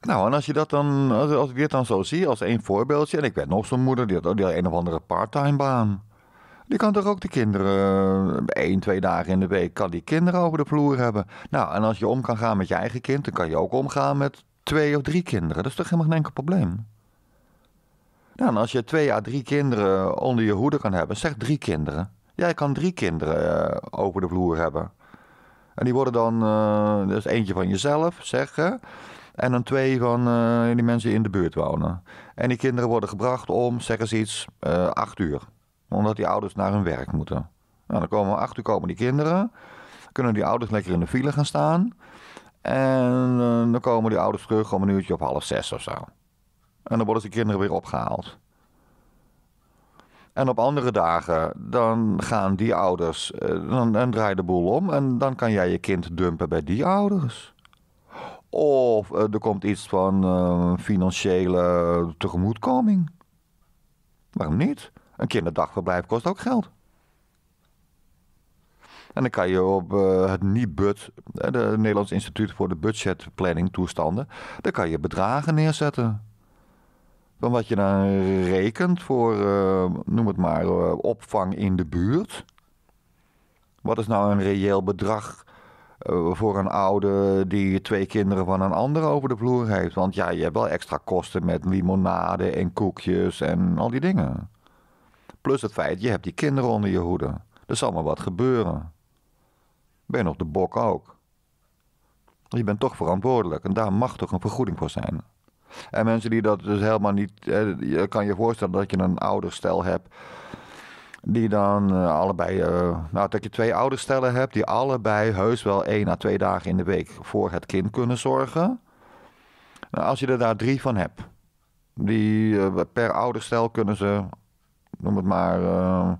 Nou, en als je dat dan, als, als ik dit dan zo zie als één voorbeeldje, en ik weet nog zo'n moeder, die had die had een of andere parttime baan. Die kan toch ook de kinderen, eh, één, twee dagen in de week, kan die kinderen over de vloer hebben. Nou, en als je om kan gaan met je eigen kind, dan kan je ook omgaan met twee of drie kinderen. Dat is toch helemaal geen enkel probleem? Nou, en als je twee à drie kinderen onder je hoede kan hebben, zeg drie kinderen. Jij kan drie kinderen eh, over de vloer hebben. En die worden dan, eh, dat dus eentje van jezelf, zeg. En dan twee van eh, die mensen die in de buurt wonen. En die kinderen worden gebracht om, zeg eens iets, eh, acht uur. Omdat die ouders naar hun werk moeten. Nou, dan komen acht uur komen die kinderen. Kunnen die ouders lekker in de file gaan staan. En eh, dan komen die ouders terug om een uurtje op half zes of zo. En dan worden de kinderen weer opgehaald. En op andere dagen, dan gaan die ouders, dan, dan draai de boel om. En dan kan jij je kind dumpen bij die ouders. Of eh, er komt iets van eh, financiële tegemoetkoming. Waarom niet? Een kinderdagverblijf kost ook geld. En dan kan je op uh, het NIBUD, het Nederlands Instituut voor de Budgetplanning toestanden, daar kan je bedragen neerzetten. Van wat je dan rekent voor, noem het maar, opvang in de buurt. Wat is nou een reëel bedrag eh, voor een oude die twee kinderen van een ander over de vloer heeft. Want ja, je hebt wel extra kosten met limonade en koekjes en al die dingen. Plus het feit, je hebt die kinderen onder je hoede. Er zal maar wat gebeuren. Ben je nog de bok ook. Je bent toch verantwoordelijk en daar mag toch een vergoeding voor zijn. En mensen die dat dus helemaal niet. Eh, je kan je voorstellen dat je een ouderstel hebt die dan eh, allebei, eh, nou dat je twee ouderstellen hebt, die allebei heus wel één à twee dagen in de week voor het kind kunnen zorgen. Nou, als je er daar drie van hebt, die eh, per ouderstel kunnen ze, noem het maar,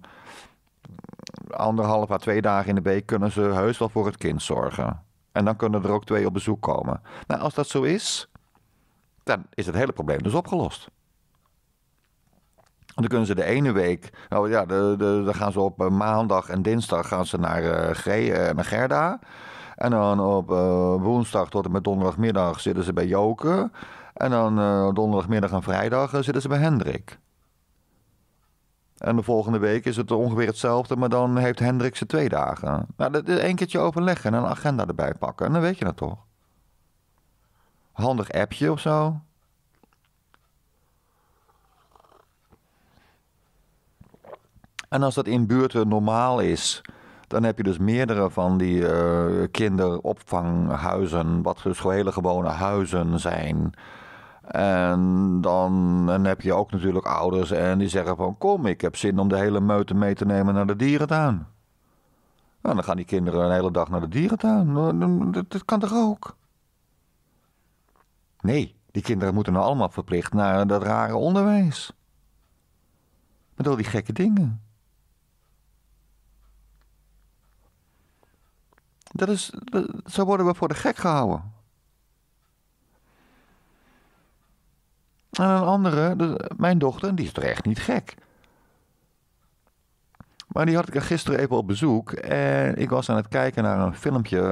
anderhalf à twee dagen in de week kunnen ze heus wel voor het kind zorgen. En dan kunnen er ook twee op bezoek komen. Nou, als dat zo is, dan is het hele probleem dus opgelost dan kunnen ze de ene week, nou ja, dan gaan ze op eh, maandag en dinsdag gaan ze naar, eh, G, uh, Gerda. En dan op woensdag tot en met donderdagmiddag zitten ze bij Joke. En dan donderdagmiddag en vrijdag zitten ze bij Hendrik. En de volgende week is het ongeveer hetzelfde, maar dan heeft Hendrik ze twee dagen. Nou, dat is één keertje overleggen en een agenda erbij pakken. En dan weet je dat toch. Handig appje of zo. En als dat in buurten normaal is, dan heb je dus meerdere van die eh, kinderopvanghuizen, wat dus hele gewone huizen zijn. En dan, dan heb je ook natuurlijk ouders en die zeggen van kom, ik heb zin om de hele meute mee te nemen naar de dierentuin. Nou, dan gaan die kinderen een hele dag naar de dierentuin. Nou, dat, dat kan toch ook? Nee, die kinderen moeten nou allemaal verplicht naar dat rare onderwijs. Met al die gekke dingen. Dat is, zo worden we voor de gek gehouden. En een andere, mijn dochter, die is toch echt niet gek. Maar die had ik gisteren even op bezoek. En ik was aan het kijken naar een filmpje.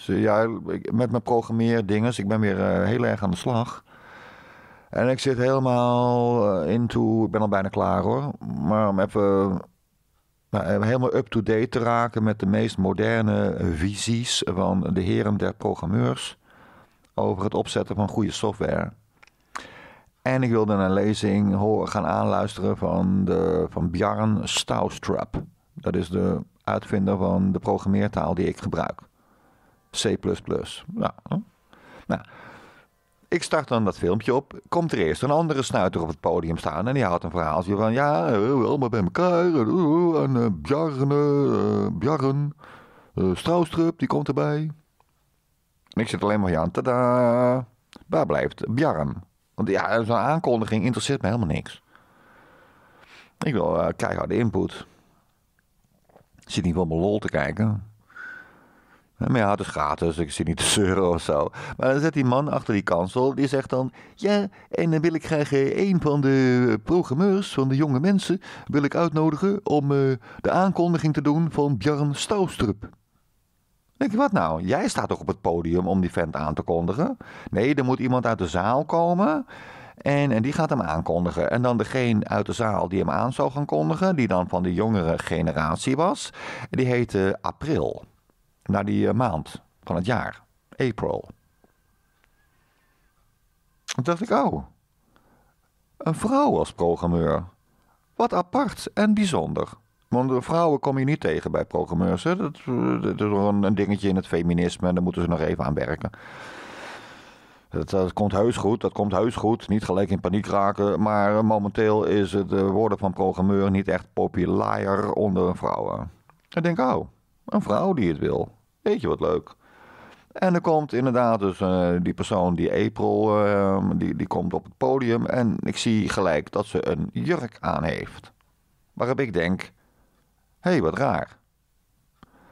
ja, met mijn programmeerdingen. Dus ik ben weer eh, heel erg aan de slag. En ik zit helemaal eh, into. Ik ben al bijna klaar hoor. Maar om even nou, eh, helemaal up-to-date te raken met de meest moderne visies van de heren der programmeurs over het opzetten van goede software. En ik wilde een lezing horen, gaan aanluisteren van, de, van Bjarn Stoustrup. Dat is de uitvinder van de programmeertaal die ik gebruik. C++. Nou, nou ik start dan dat filmpje op. Komt er eerst een andere snuiter op het podium staan. En die houdt een verhaaltje van. Ja, allemaal bij elkaar. En uh, Bjarne. Uh, Bjarren. Uh, eh, Straustrup, die komt erbij. En ik zit alleen maar aan. Tada. Waar blijft Bjarren? Want ja, zo'n aankondiging interesseert me helemaal niks. Ik wil uh, keiharde input. Ik zit niet wel mijn lol te kijken. Maar ja, het is gratis, ik zie niet te zeuren of zo. Maar dan zet die man achter die kansel, die zegt dan... Ja, en dan wil ik graag eh, een van de programmeurs, van de jonge mensen... wil ik uitnodigen om eh, de aankondiging te doen van Bjarne Stoustrup. denk je, wat nou? Jij staat toch op het podium om die vent aan te kondigen? Nee, er moet iemand uit de zaal komen... En, en die gaat hem aankondigen. En dan degene uit de zaal die hem aan zou gaan kondigen, die dan van de jongere generatie was, die heette April naar die eh, maand van het jaar, April. Toen dacht ik, oh, een vrouw als programmeur. Wat apart en bijzonder. Want vrouwen kom je niet tegen bij programmeurs. Hè? Dat, dat, is een dingetje in het feminisme en daar moeten ze nog even aan werken. Dat, komt heus goed, dat komt heus goed. Niet gelijk in paniek raken. Maar eh, momenteel is het eh, worden van programmeur niet echt populair onder vrouwen. Ik denk, oh, een vrouw die het wil. Weet je wat leuk. En er komt inderdaad dus eh, die persoon, die April, ehm, die, die komt op het podium. En ik zie gelijk dat ze een jurk aan heeft. Waarop ik denk, hé, hey, wat raar.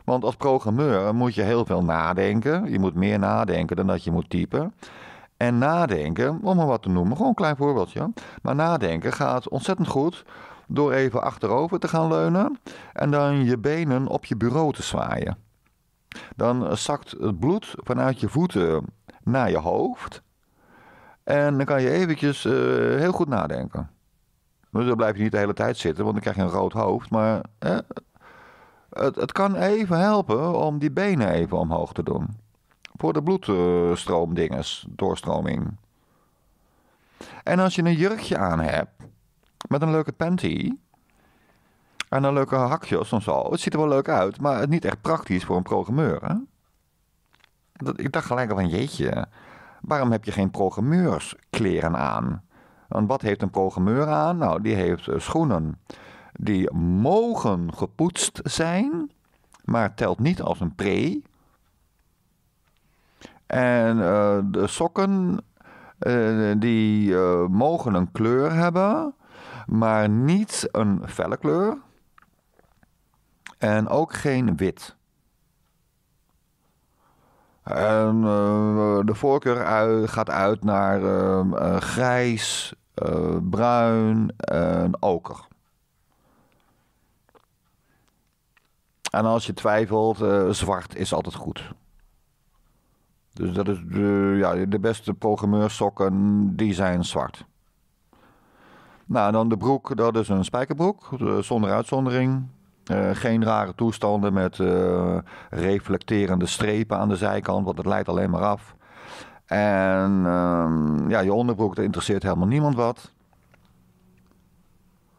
Want als programmeur moet je heel veel nadenken. Je moet meer nadenken dan dat je moet typen. En nadenken, om maar wat te noemen, gewoon een klein voorbeeldje. Maar nadenken gaat ontzettend goed door even achterover te gaan leunen en dan je benen op je bureau te zwaaien. Dan zakt het bloed vanuit je voeten naar je hoofd. En dan kan je eventjes eh, heel goed nadenken. Dus dan blijf je niet de hele tijd zitten, want dan krijg je een rood hoofd. Maar het, het kan even helpen om die benen even omhoog te doen. Voor de bloedstroomdinges, doorstroming. En als je een jurkje aan hebt, met een leuke panty. En een leuke hakjes en zo. Het ziet er wel leuk uit, maar het niet echt praktisch voor een programmeur. Hè? Dat, ik dacht gelijk al van jeetje, waarom heb je geen programmeurskleren aan? Want wat heeft een programmeur aan? Nou, die heeft eh, schoenen die mogen gepoetst zijn, maar telt niet als een pre. En eh, de sokken eh, die mogen een kleur hebben, maar niet een felle kleur en ook geen wit. En eh, de voorkeur gaat uit naar ehm, eh, grijs, eh, bruin en oker. En als je twijfelt, zwart is altijd goed. Dus dat is de, ja, de beste programmeursokken, die zijn zwart. Nou, dan de broek, dat is een spijkerbroek, eh, zonder uitzondering. Eh, geen rare toestanden met eh, reflecterende strepen aan de zijkant, want het leidt alleen maar af. En ehm, ja, je onderbroek, dat interesseert helemaal niemand wat.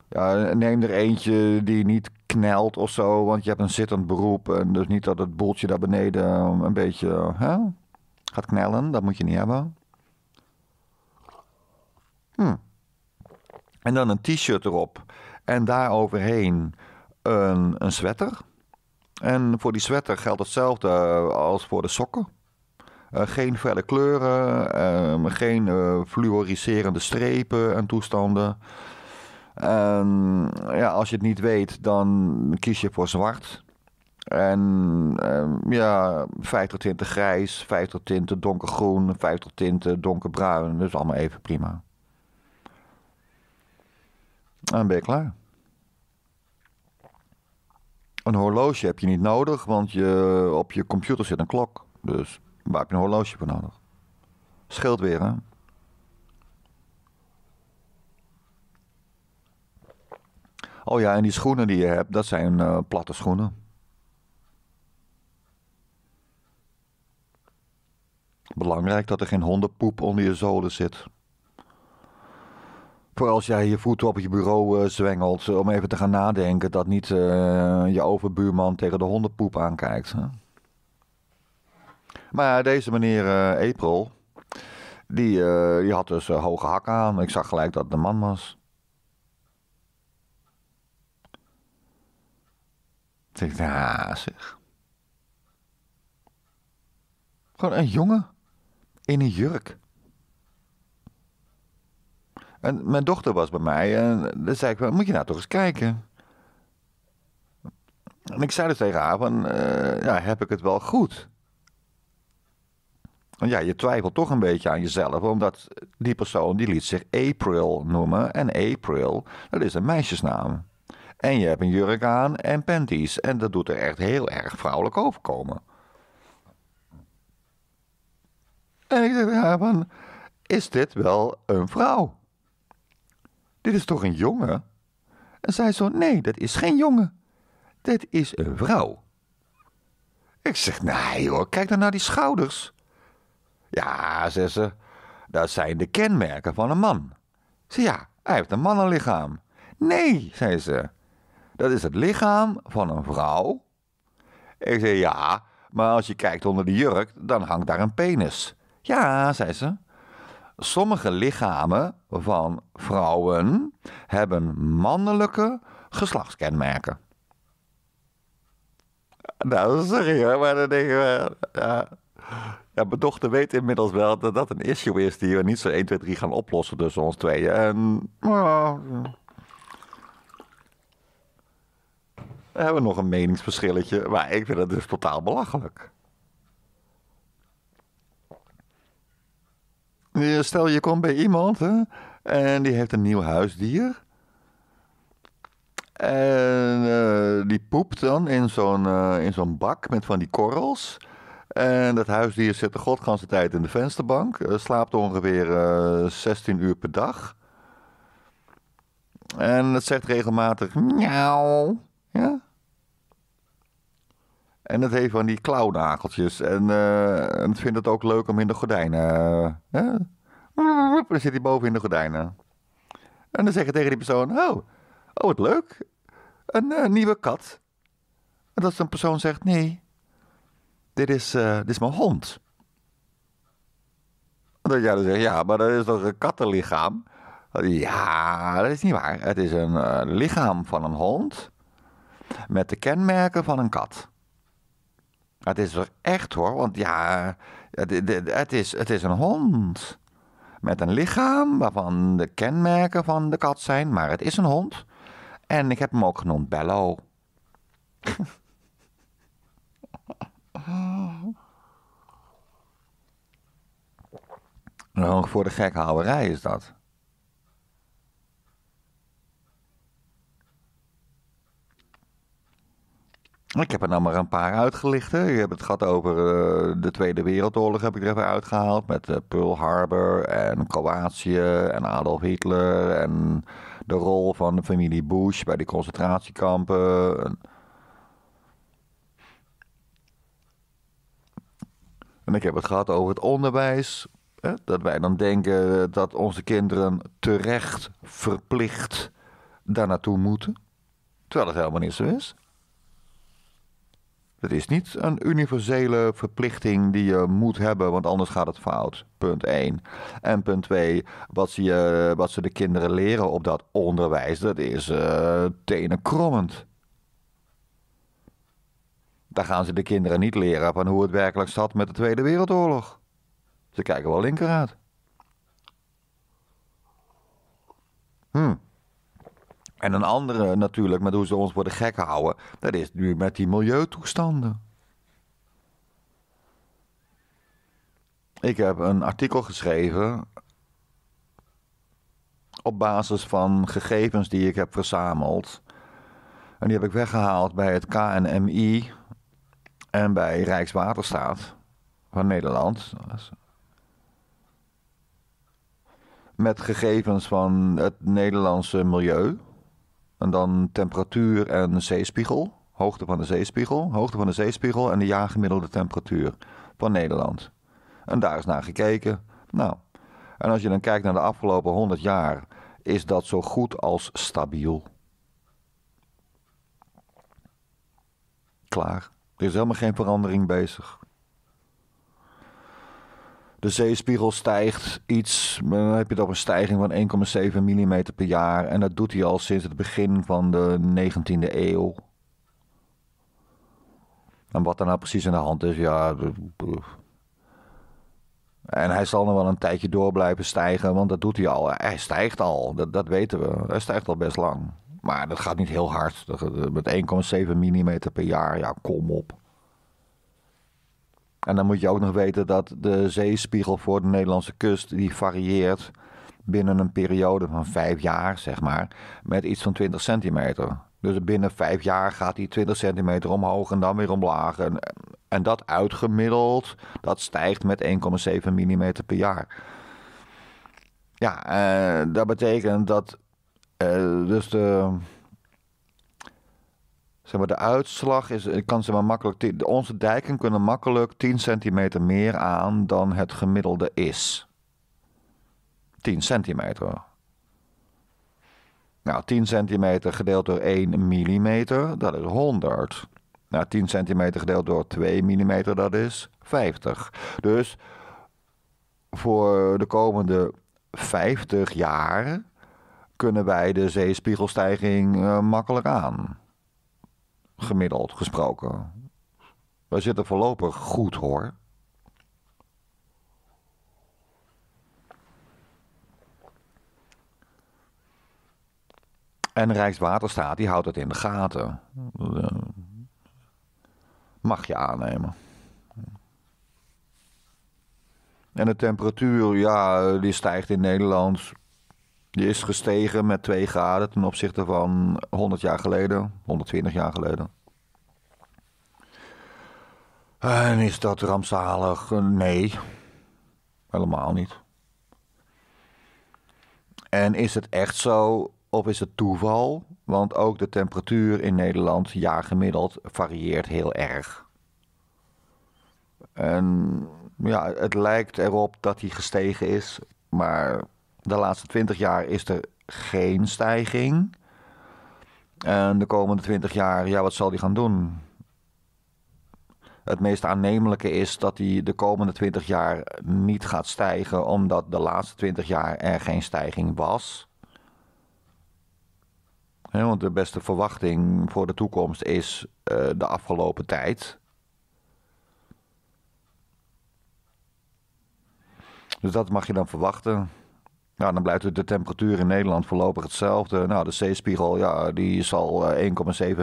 Ja, neem er eentje die niet knelt of zo, want je hebt een zittend beroep. En dus niet dat het boeltje daar beneden ehm, een beetje hè, gaat knellen, dat moet je niet hebben. Hm. En dan een t-shirt erop. En daaroverheen een, een sweater. En voor die sweater geldt hetzelfde eh, als voor de sokken. Eh, geen felle kleuren, ehm, geen uh, fluoriserende strepen en toestanden. En ja, als je het niet weet, dan kies je voor zwart. En ehm, ja, 50 tinten grijs, 50 tinten donkergroen, 50 tinten donkerbruin. Dat is allemaal even prima. Dan ben je klaar. Een horloge heb je niet nodig, want je, op je computer zit een klok. Dus waar heb je een horloge voor nodig? Scheelt weer, hè? Oh ja, en die schoenen die je hebt, dat zijn eh, platte schoenen. Belangrijk dat er geen hondenpoep onder je zolen zit voor als jij je voeten op je bureau eh, zwengelt, eh, om even te gaan nadenken dat niet eh, je overbuurman tegen de hondenpoep aankijkt. Hè? Maar deze meneer April, die, die had dus hoge hakken aan. Ik zag gelijk dat het een man was. Ik Gewoon een jongen in een jurk. En mijn dochter was bij mij en zei ik, moet je nou toch eens kijken? En ik zei dus tegen haar van, eh, ja, heb ik het wel goed? Want ja, je twijfelt toch een beetje aan jezelf, omdat die persoon die liet zich April noemen. En April, dat is een meisjesnaam. En je hebt een jurk aan en panties. En dat doet er echt heel erg vrouwelijk overkomen. En ik zeg, ja, van, is dit wel een vrouw? dit is toch een jongen? En zij zo, nee, dat is geen jongen. Dit is een vrouw. Ik zeg, nee hoor, kijk dan naar die schouders. Ja, zei ze, dat zijn de kenmerken van een man. Ze ja, hij heeft een mannenlichaam. Nee, zei ze, dat is het lichaam van een vrouw. Ik zei, ja, maar als je kijkt onder de jurk, dan hangt daar een penis. Ja, zei ze sommige lichamen van vrouwen hebben mannelijke geslachtskenmerken. Nou, sorry hoor, maar dan denk ik... Ja. Ja, mijn dochter weet inmiddels wel dat dat een issue is die we niet zo 1, 2, 3 gaan oplossen tussen ons tweeën. En. we hebben nog een meningsverschilletje, maar ik vind dat dus totaal belachelijk. Stel, je komt bij iemand hè, en die heeft een nieuw huisdier. En eh, die poept dan in zo'n eh, in zo'n bak met van die korrels. En dat huisdier zit de godganse tijd in de vensterbank. Eh, slaapt ongeveer 16 uur per dag. En het zegt regelmatig miauw. Ja? En het heeft van die klauwnageltjes. En, eh, en het vindt het ook leuk om in de gordijnen. Uh, dan zit hij boven in de gordijnen. En dan zeg je tegen die persoon: Oh, oh wat leuk. Een eh, nieuwe kat. En dat een persoon zegt: Nee, dit is, dit is mijn hond. En dat jij dan zegt: Ja, maar dat is toch een kattenlichaam? Ja, dat is niet waar. Het is een lichaam van een hond. Met de kenmerken van een kat. Het is er echt hoor, want ja, het, het, is, het is een hond. Met een lichaam waarvan de kenmerken van de kat zijn, maar het is een hond. En ik heb hem ook genoemd Bello. Nou, voor de gekhouderij is dat. Ik heb er nou maar een paar uitgelicht. Hè. Je hebt het gehad over eh, de Tweede Wereldoorlog, heb ik er even uitgehaald. Met eh, Pearl Harbor en Kroatië en Adolf Hitler. En de rol van de familie Bush bij die concentratiekampen. En ik heb het gehad over het onderwijs. Hè, dat wij dan denken dat onze kinderen terecht verplicht daar naartoe moeten. Terwijl het helemaal niet zo is. Het is niet een universele verplichting die je moet hebben, want anders gaat het fout. Punt 1. En punt 2, wat, wat ze de kinderen leren op dat onderwijs, dat is uh, eh, tenenkrommend. Daar gaan ze de kinderen niet leren van hoe het werkelijk zat met de Tweede Wereldoorlog. Ze kijken wel linkeruit. Hmm. En een andere natuurlijk, met hoe ze ons worden gek houden, dat is nu met die milieutoestanden. Ik heb een artikel geschreven op basis van gegevens die ik heb verzameld. En die heb ik weggehaald bij het KNMI en bij Rijkswaterstaat van Nederland. Met gegevens van het Nederlandse milieu. En dan temperatuur en zeespiegel. Hoogte van de zeespiegel. Hoogte van de zeespiegel en de jaargemiddelde temperatuur van Nederland. En daar is naar gekeken. Nou, en als je dan kijkt naar de afgelopen 100 jaar, is dat zo goed als stabiel. Klaar. Er is helemaal geen verandering bezig de zeespiegel stijgt iets. Dan heb je toch een stijging van 1,7 mm per jaar. En dat doet hij al sinds het begin van de 19e eeuw. En wat er nou precies aan de hand is, ja. En hij zal nog wel een tijdje door blijven stijgen, want dat doet hij al. Hij stijgt al, dat, dat weten we. Hij stijgt al best lang. Maar dat gaat niet heel hard. Eh, met 1,7 mm per jaar, ja, kom op. En dan moet je ook nog weten dat de zeespiegel voor de Nederlandse kust die varieert binnen een periode van vijf jaar, zeg maar, met iets van 20 centimeter. Dus binnen vijf jaar gaat die 20 centimeter omhoog en dan weer omlaag. En, en dat uitgemiddeld, dat stijgt met 1,7 mm per jaar. Ja, eh, dat betekent dat eh, dus de maar, de uitslag is, kan ze maar makkelijk, onze dijken kunnen makkelijk 10 centimeter meer aan dan het gemiddelde is. 10 centimeter. Nou, 10 centimeter gedeeld door 1 millimeter, dat is 100. Nou, 10 centimeter gedeeld door 2 millimeter, dat is 50. Dus voor de komende 50 jaar kunnen wij de zeespiegelstijging eh, makkelijk aan gemiddeld gesproken. Wij zitten voorlopig goed hoor. En Rijkswaterstaat die houdt het in de gaten. Mag je aannemen. En de temperatuur, ja, die stijgt in Nederland die is gestegen met 2 graden ten opzichte van 100 jaar geleden, 120 jaar geleden. En is dat rampzalig? Nee, helemaal niet. En is het echt zo of is het toeval? Want ook de temperatuur in Nederland gemiddeld varieert heel erg. En ja, het lijkt erop dat hij gestegen is, maar de laatste 20 jaar is er geen stijging. En de komende 20 jaar, ja, wat zal die gaan doen? Het meest aannemelijke is dat hij de komende 20 jaar niet gaat stijgen, omdat de laatste 20 jaar er geen stijging was. want de beste verwachting voor de toekomst is eh, de afgelopen tijd. Dus dat mag je dan verwachten. Nou, dan blijft de temperatuur in Nederland voorlopig hetzelfde. Nou, de zeespiegel ja, die zal 1,7 eh,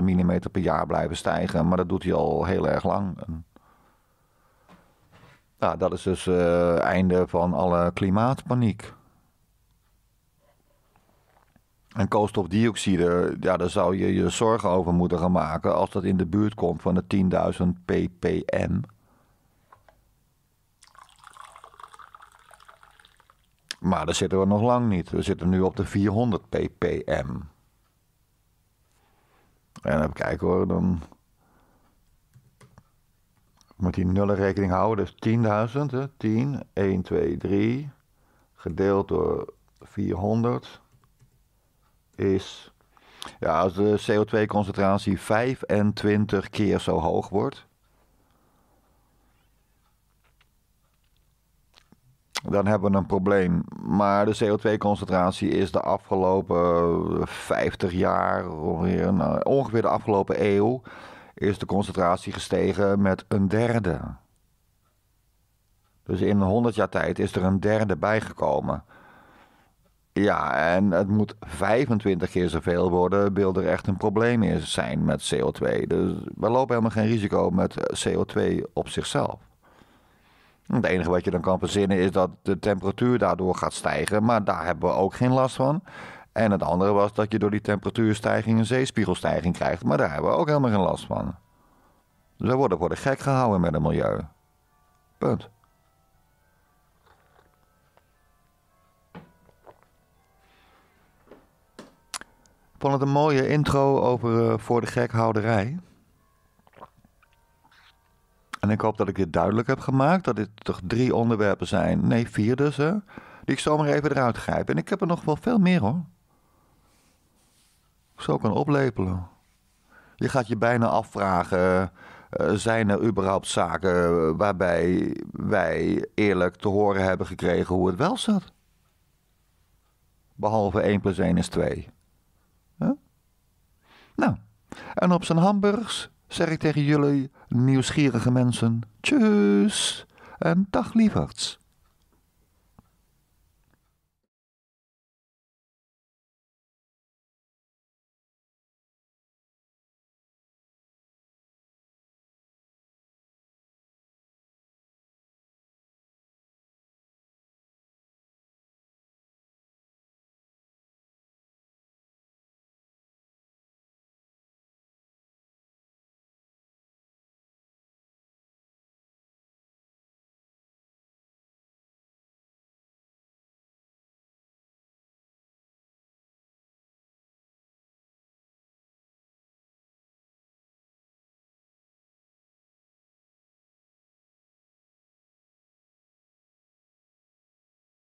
mm per jaar blijven stijgen. Maar dat doet hij al heel erg lang. Nou, dat is dus eh, einde van alle klimaatpaniek. En koolstofdioxide, ja, daar zou je je zorgen over moeten gaan maken als dat in de buurt komt van de 10.000 ppm. Maar daar zitten we nog lang niet. We zitten nu op de 400 ppm. En even kijken hoor, dan moet die nullen rekening houden. Dus 10.000, 10, 1, 2, 3, gedeeld door 400 is... Ja, als de CO2-concentratie 25 keer zo hoog wordt, dan hebben we een probleem. Maar de CO2-concentratie is de afgelopen 50 eh, jaar, nou, ongeveer de afgelopen eeuw, is de concentratie gestegen met een derde. Dus in 100 jaar tijd is er een derde bijgekomen. Ja, en het moet 25 keer zoveel worden, wil er echt een probleem zijn met CO2. Dus we lopen helemaal geen risico met CO2 op zichzelf. Het enige wat je dan kan verzinnen is dat de temperatuur daardoor gaat stijgen. Maar daar hebben we ook geen last van. En het andere was dat je door die temperatuurstijging een zeespiegelstijging krijgt. Maar daar hebben we ook helemaal geen last van. Dus we worden, worden gek gehouden met het milieu. Punt. Ik vond het een mooie intro over eh, voor de houderij. En ik hoop dat ik dit duidelijk heb gemaakt. Dat dit toch drie onderwerpen zijn. Nee, vier dus. Hè, die ik zomaar even eruit grijp. En ik heb er nog wel veel meer hoor. Zo kan oplepelen. Je gaat je bijna afvragen. Eh, zijn er überhaupt zaken eh, waarbij wij eerlijk te horen hebben gekregen hoe het wel zat? Behalve 1 plus 1 is 2. Nou, en op zijn hamburgers zeg ik tegen jullie nieuwsgierige mensen. Tjus en dag lieverds.